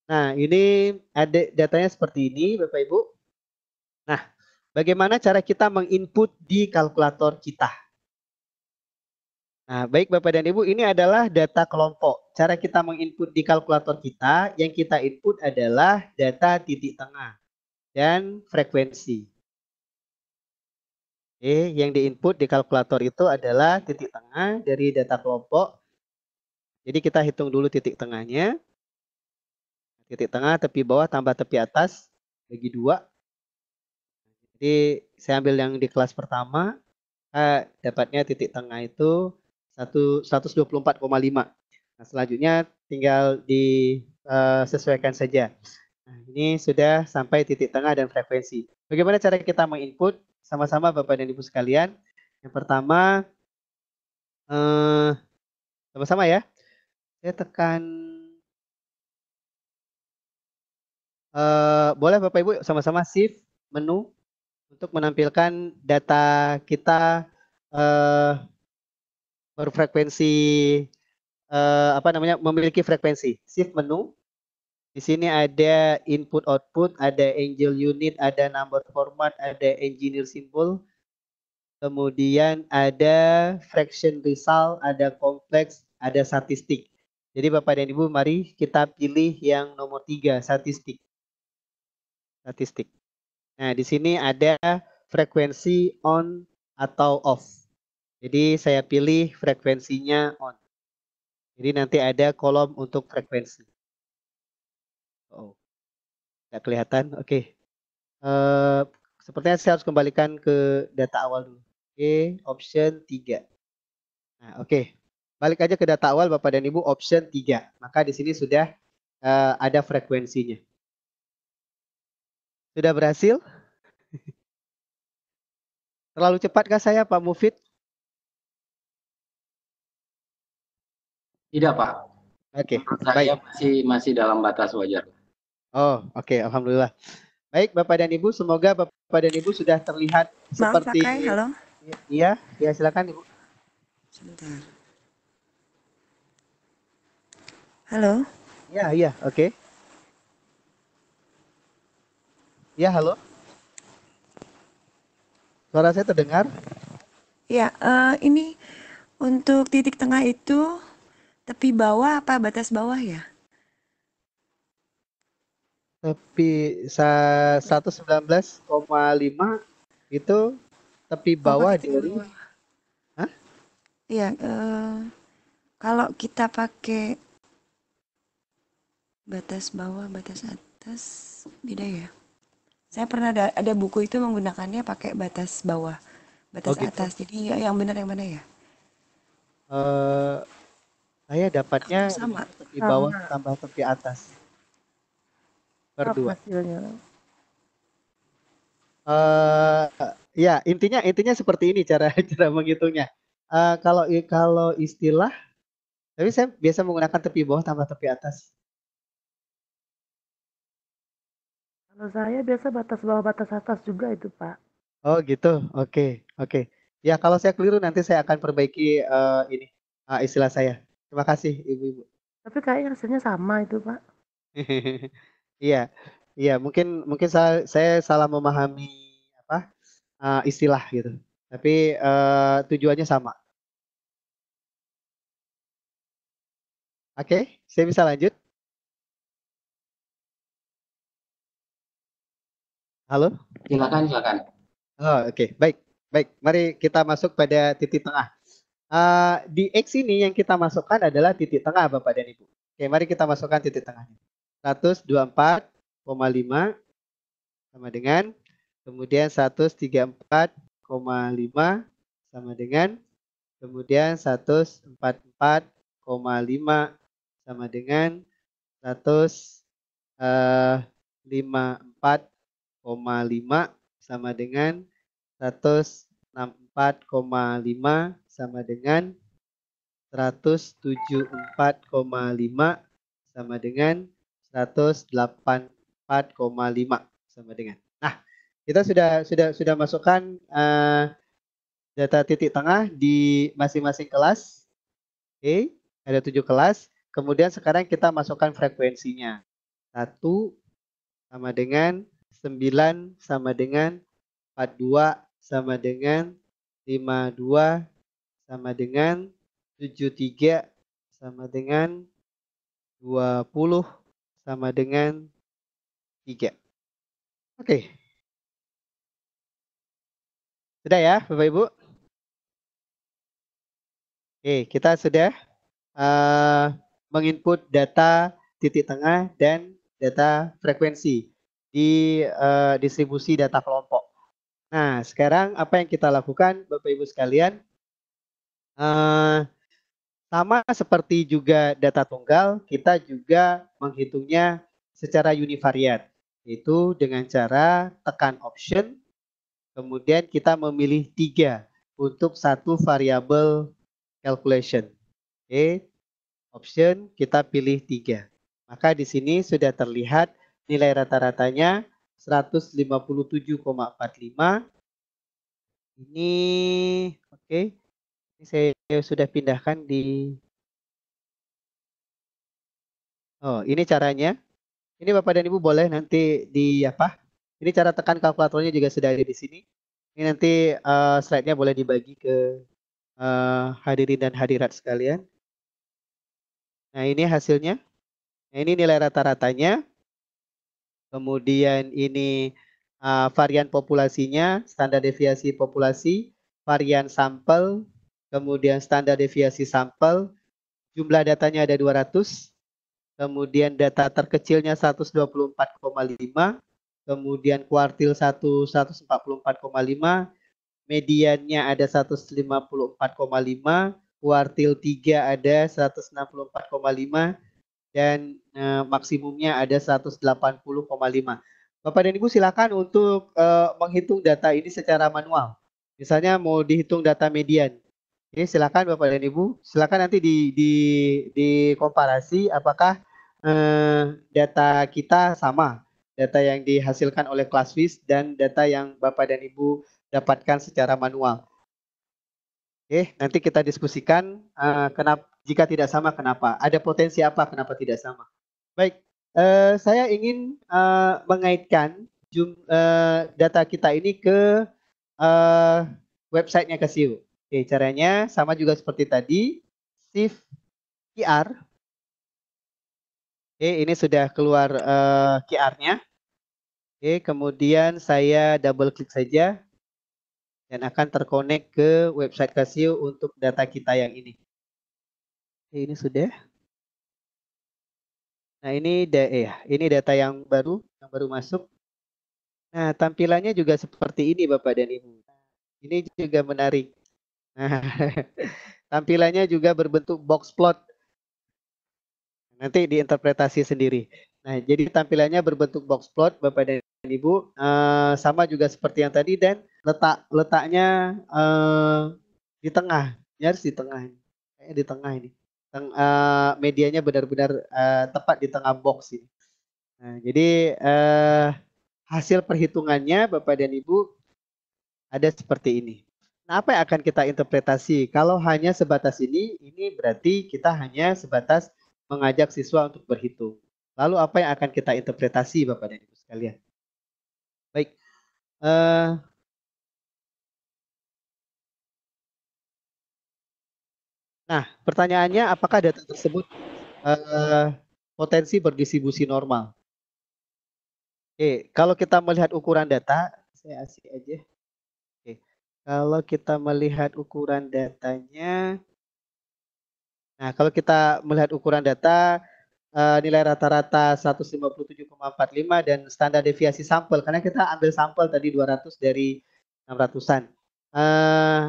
Nah, ini ada datanya seperti ini, Bapak Ibu. Nah, bagaimana cara kita menginput di kalkulator kita. Nah, baik Bapak dan Ibu, ini adalah data kelompok. Cara kita menginput di kalkulator kita, yang kita input adalah data titik tengah dan frekuensi. Oke, yang diinput di kalkulator itu adalah titik tengah dari data kelompok. Jadi kita hitung dulu titik tengahnya. Titik tengah, tepi bawah, tambah tepi atas, bagi dua. Jadi saya ambil yang di kelas pertama, eh, dapatnya titik tengah itu 124,5. Nah, selanjutnya tinggal disesuaikan eh, saja. Nah, ini sudah sampai titik tengah dan frekuensi. Bagaimana cara kita menginput sama-sama Bapak dan Ibu sekalian? Yang pertama eh sama-sama ya. Saya tekan eh boleh Bapak Ibu sama-sama shift menu untuk menampilkan data kita eh, berfrekuensi eh, apa namanya memiliki frekuensi shift menu di sini ada input output ada angel unit ada number format ada engineer symbol kemudian ada fraction result ada kompleks ada statistik jadi Bapak dan Ibu mari kita pilih yang nomor tiga statistik statistik Nah, di sini ada frekuensi on atau off. Jadi saya pilih frekuensinya on. Jadi nanti ada kolom untuk frekuensi. Oh, tidak kelihatan. Oke. Okay. Uh, eh, sepertinya saya harus kembalikan ke data awal dulu. Oke, option 3. Nah, oke. Okay. Balik aja ke data awal Bapak dan Ibu option 3. Maka di sini sudah uh, ada frekuensinya. Sudah berhasil? Terlalu cepatkah saya Pak Mufid? Tidak Pak. Oke. Okay. Saya Baik. masih masih dalam batas wajar. Oh oke okay. alhamdulillah. Baik Bapak dan Ibu semoga Bapak dan Ibu sudah terlihat Maaf, seperti. Sakai, halo. Iya ya silakan Ibu. Sebentar. Halo. Ya iya oke. Okay. Ya, halo. Suara saya terdengar? Ya, uh, ini untuk titik tengah itu tepi bawah apa batas bawah ya? Tepi 119,5 itu tepi oh, bawah oh, dari Hah? Iya, uh, kalau kita pakai batas bawah, batas atas beda ya? saya pernah ada, ada buku itu menggunakannya pakai batas bawah batas oh, gitu. atas jadi ya, yang benar yang mana ya uh, saya dapatnya sama di bawah sama. tambah tepi atas Berdua. uh, eh, ya intinya intinya seperti ini cara [LAUGHS] cara menghitungnya uh, kalau kalau istilah tapi saya biasa menggunakan tepi bawah tambah tepi atas Kalau saya biasa batas bawah batas atas juga itu, Pak. Oh gitu, oke oke. Ya kalau saya keliru nanti saya akan perbaiki uh, ini uh, istilah saya. Terima kasih ibu-ibu. Tapi kayaknya hasilnya sama itu pak. [LAUGHS] Iya, iya mungkin mungkin saya, saya salah memahami apa uh, istilah gitu. Tapi uh, tujuannya sama. Oke, okay, saya bisa lanjut. Halo? Silakan, silakan. Oh, oke. Okay. Baik. Baik, mari kita masuk pada titik tengah. Uh, di X ini yang kita masukkan adalah titik tengah Bapak dan Ibu. Oke, mari kita masukkan titik tengahnya. 124,5 sama dengan kemudian 134,5 sama dengan kemudian 144,5 sama dengan 154 sama dengan 164,5 sama dengan 174,5 sama dengan 184,5 sama dengan. Nah, kita sudah sudah sudah masukkan uh, data titik tengah di masing-masing kelas. Oke, okay. ada tujuh kelas. Kemudian sekarang kita masukkan frekuensinya. satu sama dengan 9 sama dengan 42 sama dengan 52 sama dengan 73 sama dengan 20 sama dengan 3. Oke. Okay. Sudah ya Bapak Ibu? Oke, okay, kita sudah uh, menginput data titik tengah dan data frekuensi di uh, distribusi data kelompok. Nah, sekarang apa yang kita lakukan, Bapak Ibu sekalian? Uh, sama seperti juga data tunggal, kita juga menghitungnya secara univariat, yaitu dengan cara tekan option, kemudian kita memilih tiga untuk satu variabel calculation. Oke, okay. option kita pilih tiga. Maka di sini sudah terlihat Nilai rata-ratanya 157,45. Ini oke. Okay. Ini saya sudah pindahkan di Oh, ini caranya. Ini Bapak dan Ibu boleh nanti di apa? Ini cara tekan kalkulatornya juga sudah ada di sini. Ini nanti uh, slide-nya boleh dibagi ke uh, hadirin dan hadirat sekalian. Nah, ini hasilnya. Nah, ini nilai rata-ratanya kemudian ini uh, varian populasinya, standar deviasi populasi, varian sampel, kemudian standar deviasi sampel, jumlah datanya ada 200, kemudian data terkecilnya 124,5, kemudian kuartil 1 144,5, mediannya ada 154,5, kuartil 3 ada 164,5, dan eh, maksimumnya ada 180,5. Bapak dan Ibu silakan untuk eh, menghitung data ini secara manual. Misalnya mau dihitung data median. Oke, silakan Bapak dan Ibu, silakan nanti di di di komparasi apakah eh, data kita sama, data yang dihasilkan oleh Classwiz dan data yang Bapak dan Ibu dapatkan secara manual. Oke, nanti kita diskusikan uh, kenapa jika tidak sama, kenapa? Ada potensi apa? Kenapa tidak sama? Baik, eh, saya ingin eh, mengaitkan jum, eh, data kita ini ke eh, websitenya Casio. Oke, caranya sama juga seperti tadi, shift QR. Oke, ini sudah keluar eh, QR-nya. Oke, kemudian saya double klik saja dan akan terkonek ke website Casio untuk data kita yang ini. Ini sudah. Nah, ini da ya, ini data yang baru yang baru masuk. Nah, tampilannya juga seperti ini Bapak dan Ibu. Ini juga menarik. Nah, [LAUGHS] tampilannya juga berbentuk box plot. Nanti diinterpretasi sendiri. Nah, jadi tampilannya berbentuk box plot Bapak dan Ibu uh, sama juga seperti yang tadi dan letak letaknya uh, di tengah. nyaris di tengah. Kayaknya di tengah ini uh, medianya benar-benar uh, tepat di tengah box ini. Nah, jadi uh, hasil perhitungannya Bapak dan Ibu ada seperti ini. Nah, apa yang akan kita interpretasi? Kalau hanya sebatas ini, ini berarti kita hanya sebatas mengajak siswa untuk berhitung. Lalu apa yang akan kita interpretasi Bapak dan Ibu sekalian? Baik, uh, Nah, pertanyaannya apakah data tersebut uh, potensi berdistribusi normal? Oke, kalau kita melihat ukuran data, saya asik aja. Oke, kalau kita melihat ukuran datanya, nah kalau kita melihat ukuran data uh, nilai rata-rata 157,45 dan standar deviasi sampel karena kita ambil sampel tadi 200 dari 600-an. Uh, eh,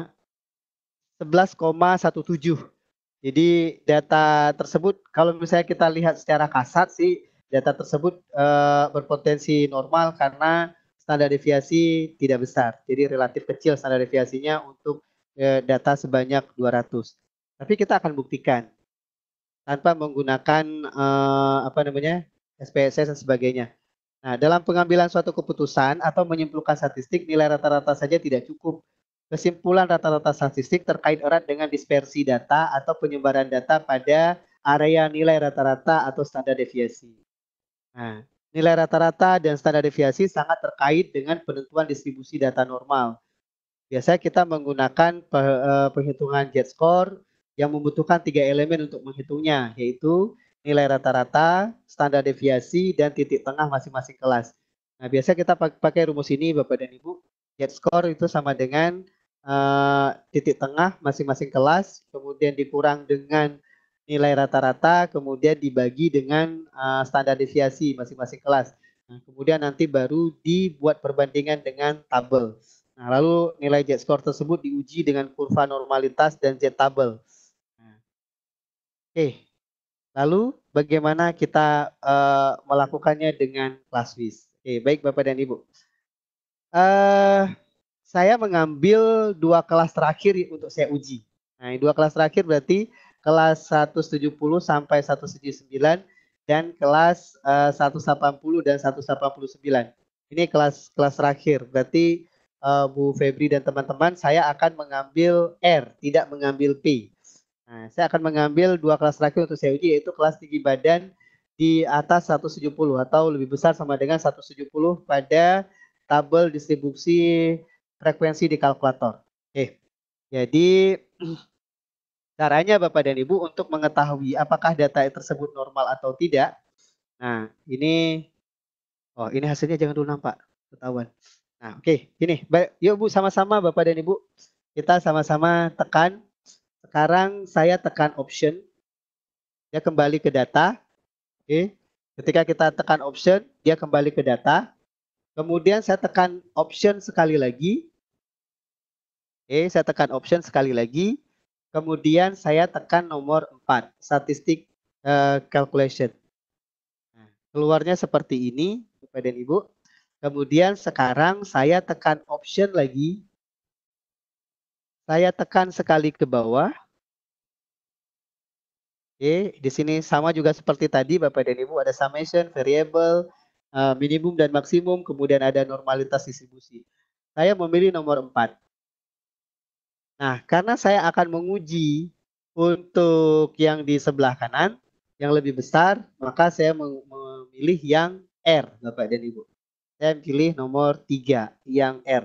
11,17. Jadi data tersebut kalau misalnya kita lihat secara kasat sih data tersebut uh, berpotensi normal karena standar deviasi tidak besar. Jadi relatif kecil standar deviasinya untuk uh, data sebanyak 200. Tapi kita akan buktikan tanpa menggunakan uh, apa namanya SPSS dan sebagainya. Nah, dalam pengambilan suatu keputusan atau menyimpulkan statistik, nilai rata-rata saja tidak cukup Kesimpulan rata-rata statistik terkait erat dengan dispersi data atau penyebaran data pada area nilai rata-rata atau standar deviasi. Nah, nilai rata-rata dan standar deviasi sangat terkait dengan penentuan distribusi data normal. Biasanya kita menggunakan perhitungan e, z score yang membutuhkan tiga elemen untuk menghitungnya, yaitu nilai rata-rata, standar deviasi, dan titik tengah masing-masing kelas. Nah, biasanya kita pakai rumus ini, Bapak dan Ibu. z score itu sama dengan Eh, titik tengah masing-masing kelas, kemudian dikurang dengan nilai rata-rata, kemudian dibagi dengan eh, standar deviasi masing-masing kelas. Nah, kemudian nanti baru dibuat perbandingan dengan tabel. Nah, lalu nilai Z score tersebut diuji dengan kurva normalitas dan Z tabel. Nah. Oke, lalu bagaimana kita uh, melakukannya dengan kelas WIS? Oke, baik Bapak dan Ibu. Uh, saya mengambil dua kelas terakhir untuk saya uji. Nah, dua kelas terakhir berarti kelas 170 sampai 179 dan kelas eh, uh, 180 dan 189. Ini kelas kelas terakhir. Berarti uh, Bu Febri dan teman-teman saya akan mengambil R, tidak mengambil P. Nah, saya akan mengambil dua kelas terakhir untuk saya uji yaitu kelas tinggi badan di atas 170 atau lebih besar sama dengan 170 pada tabel distribusi frekuensi di kalkulator. Oke. Jadi caranya Bapak dan Ibu untuk mengetahui apakah data tersebut normal atau tidak. Nah, ini oh, ini hasilnya jangan dulu nampak, ketahuan. Nah, oke, ini. Yuk Bu sama-sama Bapak dan Ibu kita sama-sama tekan. Sekarang saya tekan option. Dia kembali ke data. Oke. Ketika kita tekan option, dia kembali ke data. Kemudian saya tekan option sekali lagi. Oke, saya tekan option sekali lagi. Kemudian saya tekan nomor 4, statistik uh, calculation. Nah, keluarnya seperti ini, Bapak dan Ibu. Kemudian sekarang saya tekan option lagi. Saya tekan sekali ke bawah. Oke, di sini sama juga seperti tadi Bapak dan Ibu ada summation, variable, Eh, minimum dan maksimum, kemudian ada normalitas distribusi. Saya memilih nomor 4. Nah, karena saya akan menguji untuk yang di sebelah kanan, yang lebih besar, maka saya memilih yang R, Bapak dan Ibu. Saya pilih nomor 3, yang R.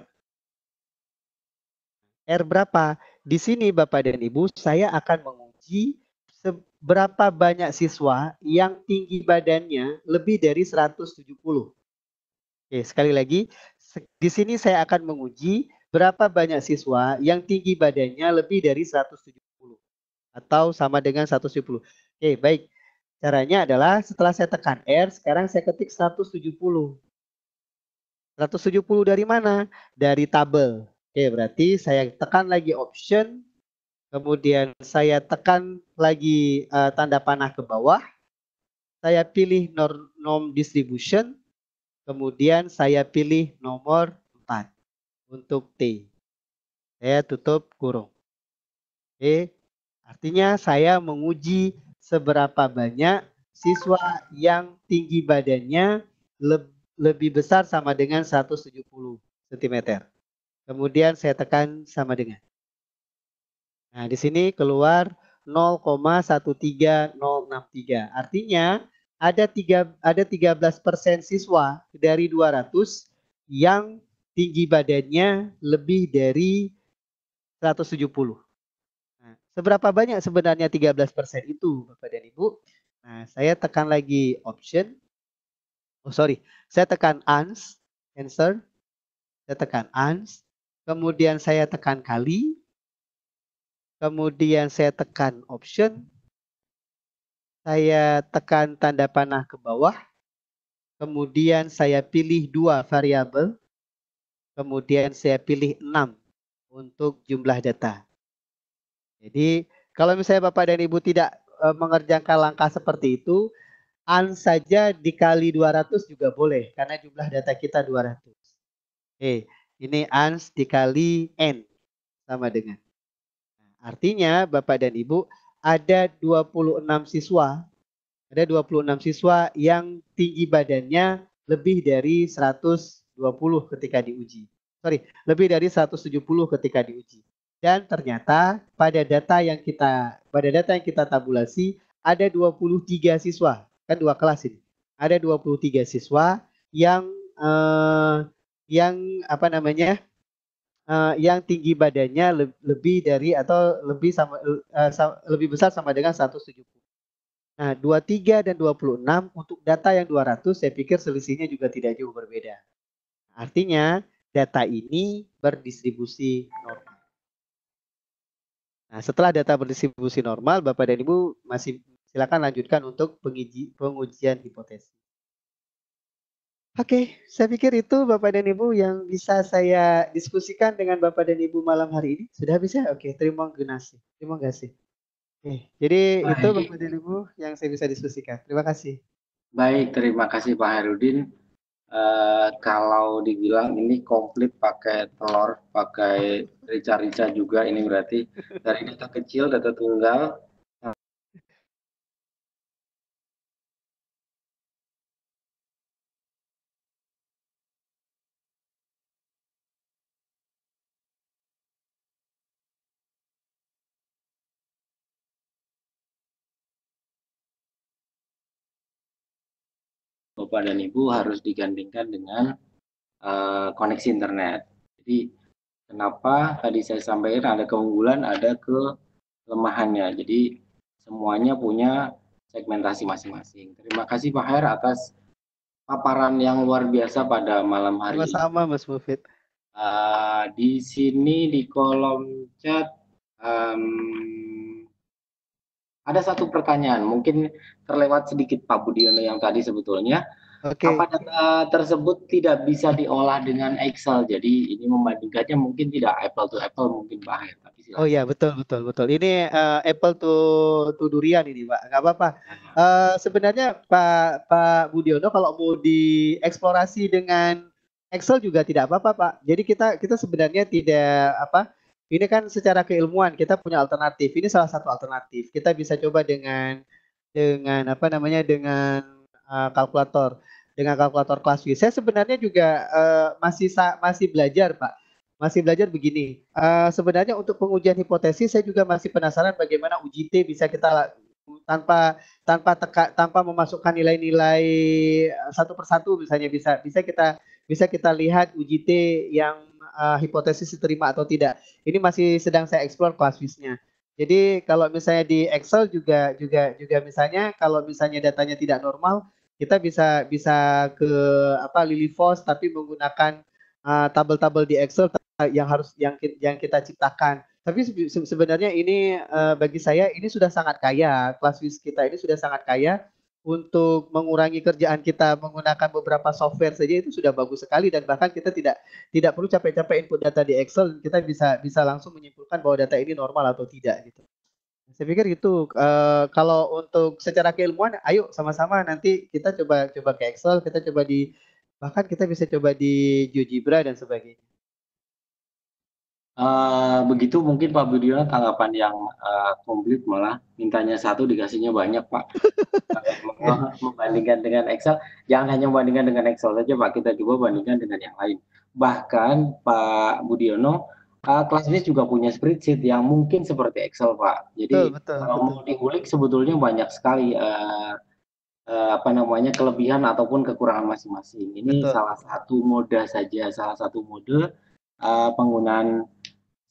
R berapa? Di sini Bapak dan Ibu, saya akan menguji berapa banyak siswa yang tinggi badannya lebih dari 170? Oke, sekali lagi, di sini saya akan menguji berapa banyak siswa yang tinggi badannya lebih dari 170 atau sama dengan 170. Oke, baik. Caranya adalah setelah saya tekan R, sekarang saya ketik 170. 170 dari mana? Dari tabel. Oke, berarti saya tekan lagi option Kemudian saya tekan lagi uh, tanda panah ke bawah. Saya pilih norm distribution. Kemudian saya pilih nomor 4 untuk T. Saya tutup kurung. Oke. Artinya saya menguji seberapa banyak siswa yang tinggi badannya lebih besar sama dengan 170 cm. Kemudian saya tekan sama dengan. Nah, di sini keluar 0,13063. Artinya ada tiga ada 13% siswa dari 200 yang tinggi badannya lebih dari 170. Nah, seberapa banyak sebenarnya 13% itu Bapak dan Ibu? Nah, saya tekan lagi option. Oh, sorry. Saya tekan ans, answer. Saya tekan ans. Kemudian saya tekan kali. Kemudian saya tekan option. Saya tekan tanda panah ke bawah. Kemudian saya pilih dua variabel. Kemudian saya pilih 6 untuk jumlah data. Jadi kalau misalnya Bapak dan Ibu tidak e, mengerjakan langkah seperti itu, an saja dikali 200 juga boleh karena jumlah data kita 200. Oke, eh, ini ans dikali n sama dengan Artinya Bapak dan Ibu ada 26 siswa, ada 26 siswa yang tinggi badannya lebih dari 120 ketika diuji. Sorry, lebih dari 170 ketika diuji. Dan ternyata pada data yang kita pada data yang kita tabulasi ada 23 siswa, kan dua kelas ini. Ada 23 siswa yang eh, yang apa namanya? uh, yang tinggi badannya le lebih dari atau lebih sama, uh, eh, sama lebih besar sama dengan 170. Nah, 23 dan 26 untuk data yang 200 saya pikir selisihnya juga tidak jauh berbeda. Artinya data ini berdistribusi normal. Nah, setelah data berdistribusi normal, Bapak dan Ibu masih silakan lanjutkan untuk pengujian hipotesis. Oke, saya pikir itu Bapak dan Ibu yang bisa saya diskusikan dengan Bapak dan Ibu malam hari ini. Sudah bisa. Oke, Oke, terima kasih. Terima kasih. Oke, jadi Baik. itu Bapak dan Ibu yang saya bisa diskusikan. Terima kasih. Baik, terima kasih Pak Herudin. Uh, eh, kalau dibilang ini komplit pakai telur, pakai rica-rica juga ini berarti dari data kecil, data tunggal, bapak dan ibu harus digandingkan dengan uh, koneksi internet. Jadi kenapa tadi saya sampaikan ada keunggulan, ada kelemahannya. Jadi semuanya punya segmentasi masing-masing. Terima kasih Pak Her atas paparan yang luar biasa pada malam hari. Sama-sama Mas Mufid. Uh, di sini di kolom chat um, ada satu pertanyaan, mungkin terlewat sedikit Pak Budiono yang tadi sebetulnya. Okay. Apa data tersebut tidak bisa diolah dengan Excel. Jadi ini membandingkannya mungkin tidak apple to apple mungkin bahaya. Tapi Oh iya betul betul betul. Ini uh, apple to to durian ini pak. Gak apa-apa. Uh, sebenarnya Pak Pak Budiono kalau mau dieksplorasi dengan Excel juga tidak apa-apa pak. Jadi kita kita sebenarnya tidak apa. Ini kan secara keilmuan kita punya alternatif. Ini salah satu alternatif. Kita bisa coba dengan dengan apa namanya dengan uh, kalkulator dengan kalkulator kelas V. Saya sebenarnya juga uh, masih masih belajar, Pak. Masih belajar begini. Uh, sebenarnya untuk pengujian hipotesis saya juga masih penasaran bagaimana uji T bisa kita tanpa tanpa teka, tanpa memasukkan nilai-nilai eh, satu persatu misalnya bisa bisa kita bisa kita lihat T yang uh, hipotesis diterima atau tidak. Ini masih sedang saya explore classwiz-nya. Jadi kalau misalnya di Excel juga juga juga misalnya kalau misalnya datanya tidak normal, kita bisa bisa ke apa Force tapi menggunakan tabel ah, tabel-tabel di Excel yang harus yang yang kita ciptakan. Tapi sebenarnya ini uh, bagi saya ini sudah sangat kaya, kelas WIS kita ini sudah sangat kaya untuk mengurangi kerjaan kita menggunakan beberapa software saja itu sudah bagus sekali dan bahkan kita tidak tidak perlu capek-capek input data di Excel, kita bisa bisa langsung menyimpulkan bahwa data ini normal atau tidak gitu. Saya pikir gitu. uh, kalau untuk secara keilmuan, ayo sama-sama nanti kita coba coba ke Excel, kita coba di bahkan kita bisa coba di GeoGebra dan sebagainya. Uh, begitu mungkin Pak Budiono tanggapan yang uh, komplit malah mintanya satu dikasihnya banyak Pak. [LAUGHS] membandingkan dengan Excel, jangan hanya membandingkan dengan Excel saja Pak, kita coba bandingkan dengan yang lain. Bahkan Pak Budiono uh, eh, kelas bis juga punya spreadsheet yang mungkin seperti Excel Pak. Jadi betul, betul, kalau betul. mau diulik sebetulnya banyak sekali uh, uh, apa namanya kelebihan ataupun kekurangan masing-masing. Ini betul. salah satu mode saja, salah satu mode uh, penggunaan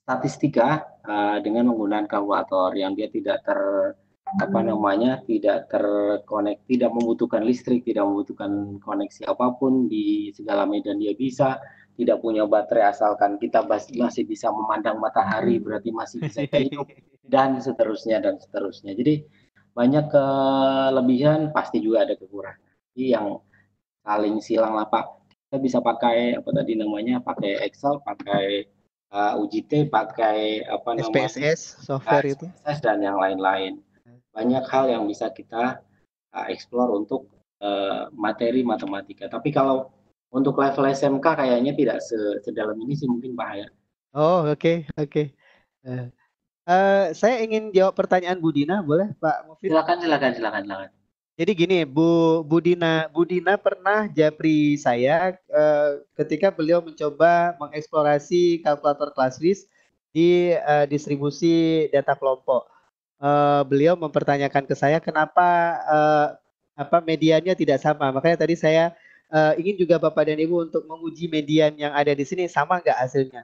statistika uh, dengan menggunakan kalkulator yang dia tidak ter apa hmm. namanya tidak terkonek tidak membutuhkan listrik tidak membutuhkan koneksi apapun di segala medan dia bisa tidak punya baterai asalkan kita masih bisa memandang matahari berarti masih bisa hidup [LAUGHS] dan seterusnya dan seterusnya. Jadi banyak kelebihan pasti juga ada kekurangan. Jadi yang saling silang lah Pak. Kita bisa pakai apa tadi namanya? Pakai Excel, pakai uh, eh, UJT, pakai apa namanya? SPSS software itu. dan yang lain-lain. Banyak hal yang bisa kita uh, explore untuk uh, materi matematika. Tapi kalau untuk level SMK kayaknya tidak sedalam ini sih mungkin Pak Hayat. Oh oke okay, oke. Okay. Uh, eh, uh, eh, saya ingin jawab pertanyaan Budina boleh Pak Mufid? Silakan silakan silakan silakan. Jadi gini Bu Budina Budina pernah japri saya uh, ketika beliau mencoba mengeksplorasi kalkulator kelas RIS di uh, distribusi data kelompok. Uh, beliau mempertanyakan ke saya kenapa uh, apa medianya tidak sama. Makanya tadi saya uh, ingin juga Bapak dan Ibu untuk menguji median yang ada di sini sama nggak hasilnya.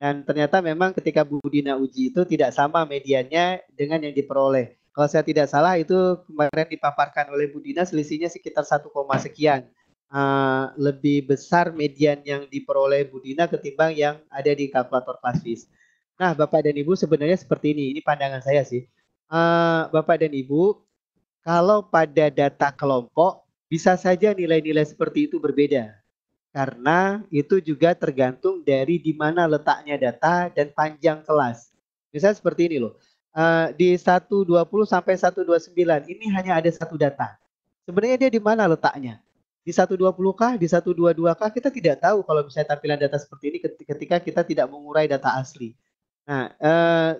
Dan ternyata memang ketika Bu Dina uji itu tidak sama mediannya dengan yang diperoleh. Kalau saya tidak salah itu kemarin dipaparkan oleh Bu Dina selisihnya sekitar 1, sekian. Uh, lebih besar median yang diperoleh Bu Dina ketimbang yang ada di kalkulator klasis. Nah, Bapak dan Ibu sebenarnya seperti ini. Ini pandangan saya sih. Uh, Bapak dan Ibu, kalau pada data kelompok bisa saja nilai-nilai seperti itu berbeda, karena itu juga tergantung dari di mana letaknya data dan panjang kelas. Misalnya seperti ini loh, eh, di 120 sampai 129 ini hanya ada satu data. Sebenarnya dia di mana letaknya? Di 120K, di 122K kita tidak tahu kalau misalnya tampilan data seperti ini ketika kita tidak mengurai data asli. Nah, eh,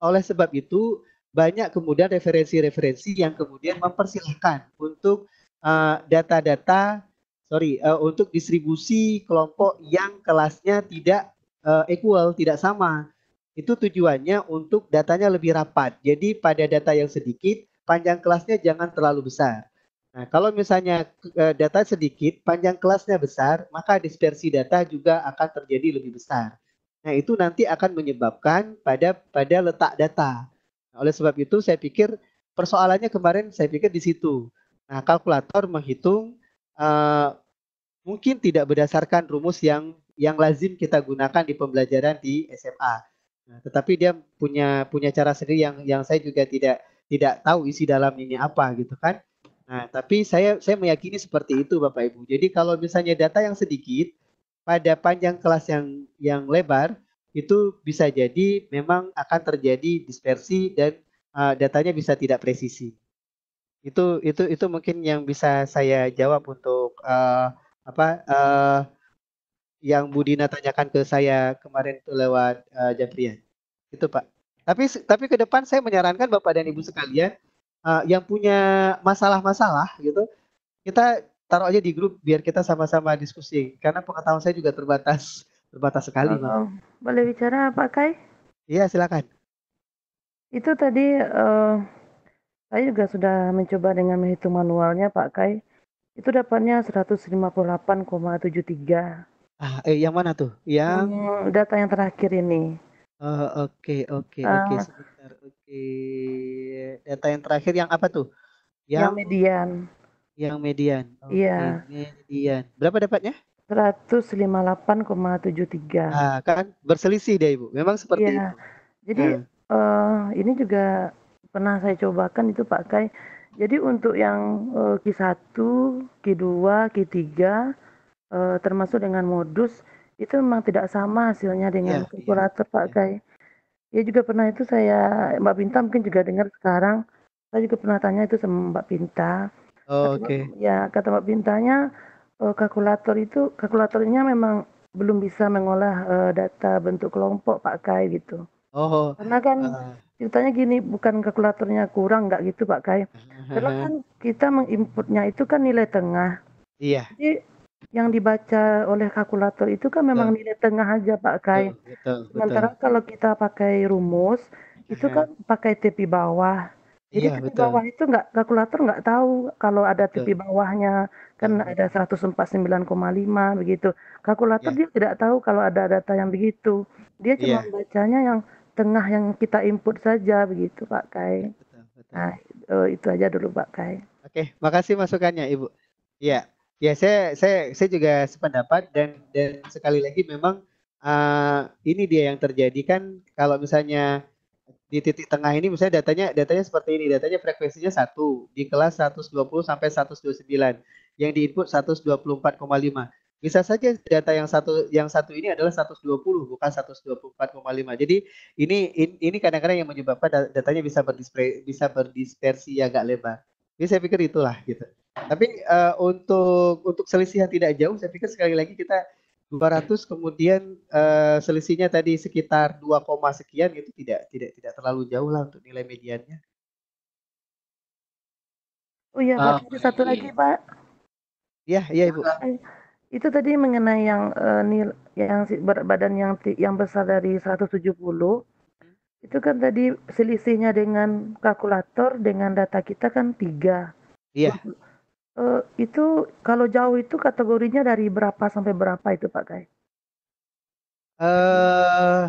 oleh sebab itu banyak kemudian referensi-referensi yang kemudian mempersilahkan untuk Eh, data-data sorry uh, untuk distribusi kelompok yang kelasnya tidak uh, equal tidak sama itu tujuannya untuk datanya lebih rapat jadi pada data yang sedikit panjang kelasnya jangan terlalu besar nah kalau misalnya uh, data sedikit panjang kelasnya besar maka dispersi data juga akan terjadi lebih besar nah itu nanti akan menyebabkan pada pada letak data nah, oleh sebab itu saya pikir persoalannya kemarin saya pikir di situ Nah, kalkulator menghitung uh, mungkin tidak berdasarkan rumus yang yang lazim kita gunakan di pembelajaran di SMA. Nah, tetapi dia punya punya cara sendiri yang yang saya juga tidak tidak tahu isi dalam ini apa gitu kan. Nah, tapi saya saya meyakini seperti itu Bapak Ibu. Jadi kalau misalnya data yang sedikit pada panjang kelas yang yang lebar itu bisa jadi memang akan terjadi dispersi dan uh, datanya bisa tidak presisi. Itu itu itu mungkin yang bisa saya jawab untuk uh, apa uh, yang Budina tanyakan ke saya kemarin itu lewat uh, eh, Jafrian ya? Itu Pak. Tapi tapi ke depan saya menyarankan Bapak dan Ibu sekalian uh, yang punya masalah-masalah gitu kita taruh aja di grup biar kita sama-sama diskusi karena pengetahuan saya juga terbatas terbatas sekali uh, Boleh bicara Pak Kai? Iya silakan. Itu tadi uh, saya juga sudah mencoba dengan menghitung manualnya, Pak Kai. Itu dapatnya 158,73. Ah, eh yang mana tuh? Yang hmm, data yang terakhir ini. Oh, oke, oke, ah. oke, sebentar. Oke. Data yang terakhir yang apa tuh? Yang, yang median. Yang median. Iya. Okay, yeah. Median. Berapa dapatnya? 158,73. Ah, kan berselisih deh Ibu. Memang seperti yeah. itu. Jadi hmm. uh, ini juga pernah saya cobakan itu pakai jadi untuk yang uh, Q1, Q2, Q3 uh, termasuk dengan modus itu memang tidak sama hasilnya dengan yeah, kalkulator yeah, Pak Kai. Ya, ya. ya. juga pernah itu saya Mbak Pinta mungkin juga dengar sekarang saya juga pernah tanya itu sama Mbak Pinta. Oh, oke. Okay. Ya, kata Mbak Pintanya uh, kalkulator itu kalkulatornya memang belum bisa mengolah uh, data bentuk kelompok Pak Kai gitu. Oh. Karena kan ah ceritanya gini bukan kalkulatornya kurang nggak gitu Pak Kai karena kan kita menginputnya itu kan nilai tengah iya jadi yang dibaca oleh kalkulator itu kan memang betul. nilai tengah aja Pak Kai betul, sementara kalau kita pakai rumus itu kan pakai tepi bawah jadi ya, tepi betul. bawah itu nggak kalkulator nggak tahu kalau ada tepi bawahnya kan betul. Iya. ada 149,5 begitu. Kalkulator ya. dia tidak tahu kalau ada data yang begitu. Dia cuma ya. bacanya yang tengah yang kita input saja begitu Pak Kai. Betul, betul. Nah, eh, itu aja dulu Pak Kai. Oke, makasih masukannya Ibu. Ya, ya saya saya saya juga sependapat dan dan sekali lagi memang uh, ini dia yang terjadi kan kalau misalnya di titik tengah ini misalnya datanya datanya seperti ini, datanya frekuensinya satu di kelas 120 sampai 129 yang di input 124,5 bisa saja data yang satu yang satu ini adalah 120 bukan 124,5. Jadi ini ini kadang-kadang yang menyebabkan datanya bisa berdispersi, bisa berdispersi agak lebar. Jadi saya pikir itulah gitu. Tapi uh, untuk untuk selisih yang tidak jauh saya pikir sekali lagi kita 200 kemudian uh, selisihnya tadi sekitar 2, sekian itu tidak tidak tidak terlalu jauh lah untuk nilai mediannya. Oh iya, Pak, oh, ada satu lagi, Pak. Iya, iya, Ibu. Itu tadi mengenai yang uh, nil yang berat badan yang yang besar dari 170 itu kan tadi selisihnya dengan kalkulator dengan data kita kan tiga. Iya. Uh, itu kalau jauh itu kategorinya dari berapa sampai berapa itu Pak Kai? Uh,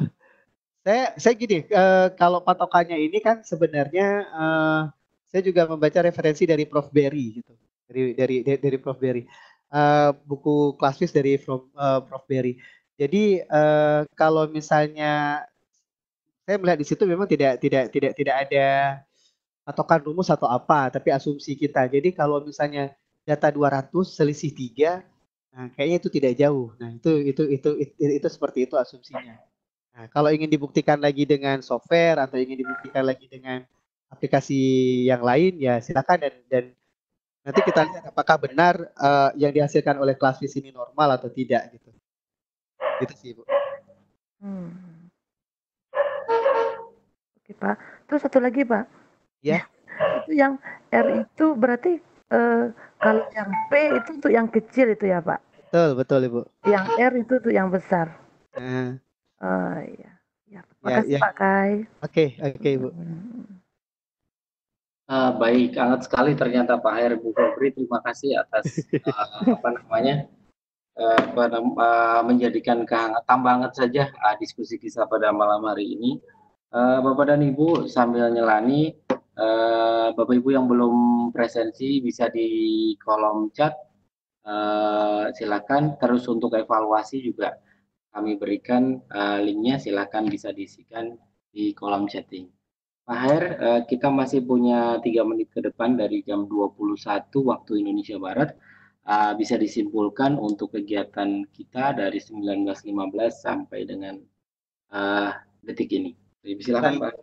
saya saya gini uh, kalau patokannya ini kan sebenarnya uh, saya juga membaca referensi dari Prof Berry gitu dari dari, dari Prof Berry. Eh, buku klasis dari From, uh, eh, Prof Berry. Jadi uh, kalau misalnya saya melihat di situ memang tidak tidak tidak tidak ada patokan rumus atau apa, tapi asumsi kita. Jadi kalau misalnya data 200 selisih 3, nah kayaknya itu tidak jauh. Nah, itu itu itu itu, itu, itu seperti itu asumsinya. Nah, kalau ingin dibuktikan lagi dengan software atau ingin dibuktikan lagi dengan aplikasi yang lain ya silakan dan dan Nanti kita lihat apakah benar uh, yang dihasilkan oleh kelas vis ini normal atau tidak gitu. Gitu sih, Bu. Hmm. Oke, Pak. Terus satu lagi, Pak. Ya. Itu yang R itu berarti uh, kalau yang P itu untuk yang kecil itu ya, Pak. Betul, betul, Ibu. Yang R itu untuk yang besar. Uh. Uh, ya. Ya, makasih ya, ya. Pak Kai. Oke, okay, oke, okay, Ibu. Hmm. Uh, baik, sangat sekali ternyata Pak Hair Bu Febri. Terima kasih atas uh, [LAUGHS] apa namanya uh, menjadikan kehangat tambah hangat saja uh, diskusi kita pada malam hari ini. Uh, Bapak dan Ibu sambil nyelani, uh, Bapak Ibu yang belum presensi bisa di kolom chat. Uh, silakan terus untuk evaluasi juga kami berikan uh, linknya. Silakan bisa diisikan di kolom chatting. Pak Her, eh, kita masih punya tiga menit ke depan dari jam 21 waktu Indonesia Barat. Eh, bisa disimpulkan untuk kegiatan kita dari 19.15 sampai dengan eh, detik ini. Jadi silakan Pak.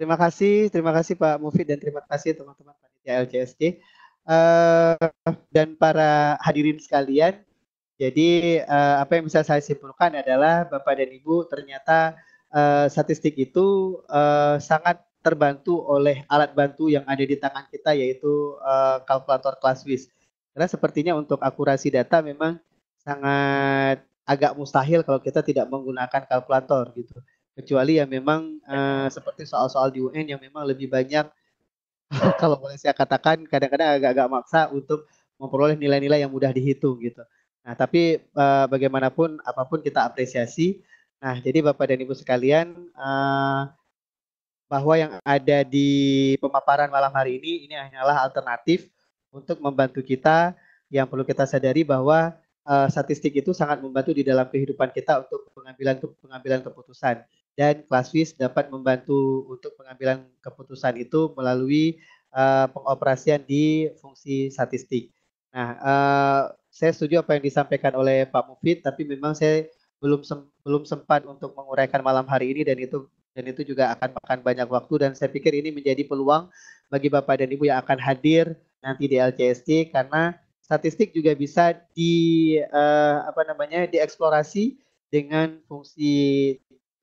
Terima kasih, terima kasih Pak Mufid dan terima kasih teman-teman panitia LCSC dan para hadirin sekalian. Jadi apa yang bisa saya simpulkan adalah Bapak dan Ibu ternyata statistik itu sangat terbantu oleh alat bantu yang ada di tangan kita yaitu uh, kalkulator kelas wis. Karena sepertinya untuk akurasi data memang sangat agak mustahil kalau kita tidak menggunakan kalkulator gitu. Kecuali yang memang uh, seperti soal-soal di UN yang memang lebih banyak [LAUGHS] kalau boleh saya katakan kadang-kadang agak-agak maksa untuk memperoleh nilai-nilai yang mudah dihitung gitu. Nah, tapi uh, bagaimanapun apapun kita apresiasi. Nah, jadi Bapak dan Ibu sekalian uh, bahwa yang ada di pemaparan malam hari ini ini hanyalah alternatif untuk membantu kita yang perlu kita sadari bahwa uh, statistik itu sangat membantu di dalam kehidupan kita untuk pengambilan pengambilan keputusan dan klasis dapat membantu untuk pengambilan keputusan itu melalui uh, pengoperasian di fungsi statistik. Nah, uh, saya setuju apa yang disampaikan oleh Pak Mufid, tapi memang saya belum sem belum sempat untuk menguraikan malam hari ini dan itu dan itu juga akan makan banyak waktu dan saya pikir ini menjadi peluang bagi Bapak dan Ibu yang akan hadir nanti di LCSD karena statistik juga bisa di uh, apa namanya dieksplorasi dengan fungsi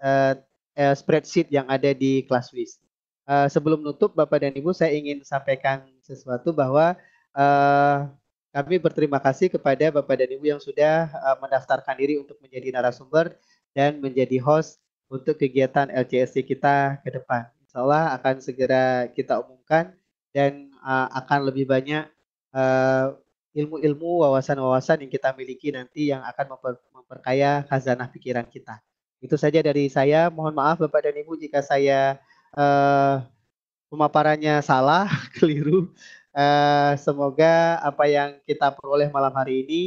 uh, spreadsheet yang ada di ClassWiz. Uh, sebelum nutup Bapak dan Ibu saya ingin sampaikan sesuatu bahwa uh, kami berterima kasih kepada Bapak dan Ibu yang sudah uh, mendaftarkan diri untuk menjadi narasumber dan menjadi host untuk kegiatan LCSC kita ke depan. Insya Allah akan segera kita umumkan dan uh, akan lebih banyak ilmu eh, ilmu-ilmu, wawasan-wawasan yang kita miliki nanti yang akan memper memperkaya khazanah pikiran kita. Itu saja dari saya. Mohon maaf Bapak dan Ibu jika saya uh, pemaparannya salah, [LAUGHS] keliru. Uh, semoga apa yang kita peroleh malam hari ini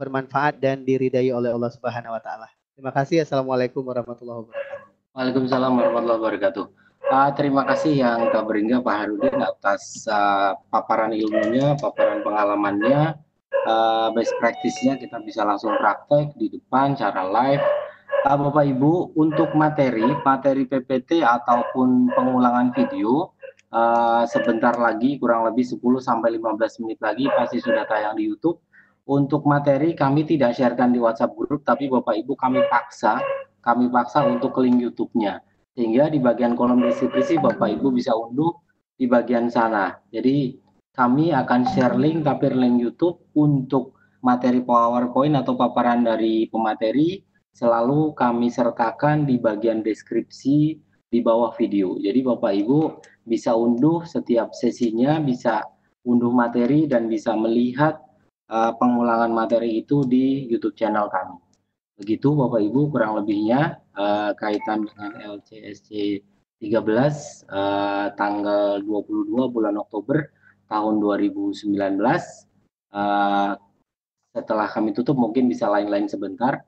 bermanfaat dan diridai oleh Allah Subhanahu wa taala. Terima kasih. Assalamualaikum warahmatullahi wabarakatuh. Waalaikumsalam warahmatullahi wabarakatuh. Uh, terima kasih yang Kabringga Pak Harudin atas uh, paparan ilmunya, paparan pengalamannya, uh, best practice-nya kita bisa langsung praktek di depan cara live. Uh, Bapak Ibu, untuk materi, materi PPT ataupun pengulangan video, uh, sebentar lagi kurang lebih 10 sampai 15 menit lagi pasti sudah tayang di YouTube untuk materi kami tidak sharekan di WhatsApp grup, tapi Bapak Ibu kami paksa, kami paksa untuk ke link YouTube-nya. Sehingga di bagian kolom deskripsi Bapak Ibu bisa unduh di bagian sana. Jadi kami akan share link tapi link YouTube untuk materi PowerPoint atau paparan dari pemateri selalu kami sertakan di bagian deskripsi di bawah video. Jadi Bapak Ibu bisa unduh setiap sesinya, bisa unduh materi dan bisa melihat Eh, pengulangan materi itu di YouTube channel kami. Begitu Bapak Ibu kurang lebihnya uh, kaitan dengan LCSC 13 uh, tanggal 22 bulan Oktober tahun 2019. Uh, eh, setelah kami tutup mungkin bisa lain-lain sebentar.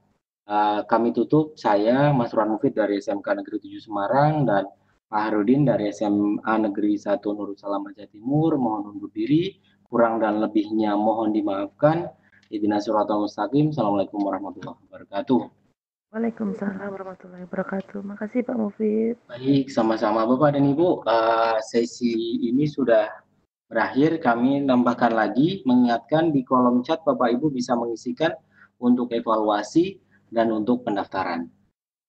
Uh, kami tutup saya Mas Ruan Mufid dari SMK Negeri 7 Semarang dan Pak Harudin dari SMA Negeri 1 Nurul Salam Aceh Timur mohon undur diri kurang dan lebihnya mohon dimaafkan. Ibnu Suratul Mustaqim. Assalamualaikum warahmatullahi wabarakatuh. Waalaikumsalam warahmatullahi wabarakatuh. Makasih Pak Mufid. Baik, sama-sama Bapak dan Ibu. Uh, sesi ini sudah berakhir. Kami tambahkan lagi, mengingatkan di kolom chat Bapak Ibu bisa mengisikan untuk evaluasi dan untuk pendaftaran.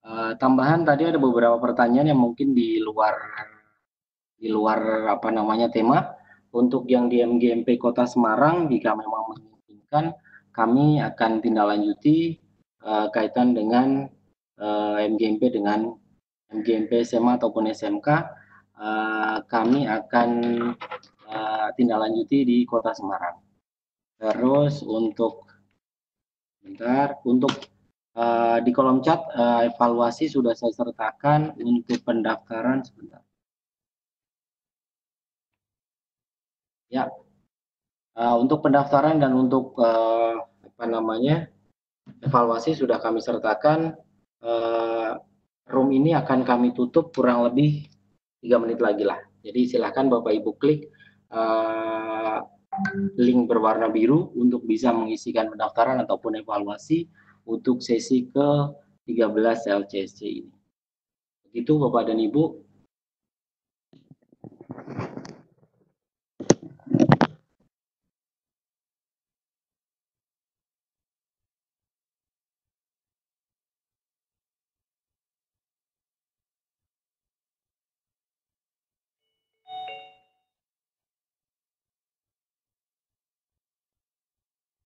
Uh, tambahan tadi ada beberapa pertanyaan yang mungkin di luar di luar apa namanya tema untuk yang di MGMP Kota Semarang, jika memang memungkinkan, kami akan tindak lanjuti uh, kaitan dengan uh, eh, MGMP dengan MGMP SMA ataupun SMK, uh, eh, kami akan uh, tindak lanjuti di Kota Semarang. Terus untuk bentar, untuk uh, di kolom chat uh, evaluasi sudah saya sertakan untuk pendaftaran sebentar. Ya. Uh, untuk pendaftaran dan untuk uh, apa namanya evaluasi sudah kami sertakan. Uh, room ini akan kami tutup kurang lebih tiga menit lagi lah. Jadi silahkan Bapak Ibu klik uh, link berwarna biru untuk bisa mengisikan pendaftaran ataupun evaluasi untuk sesi ke 13 LCSC ini. Begitu Bapak dan Ibu.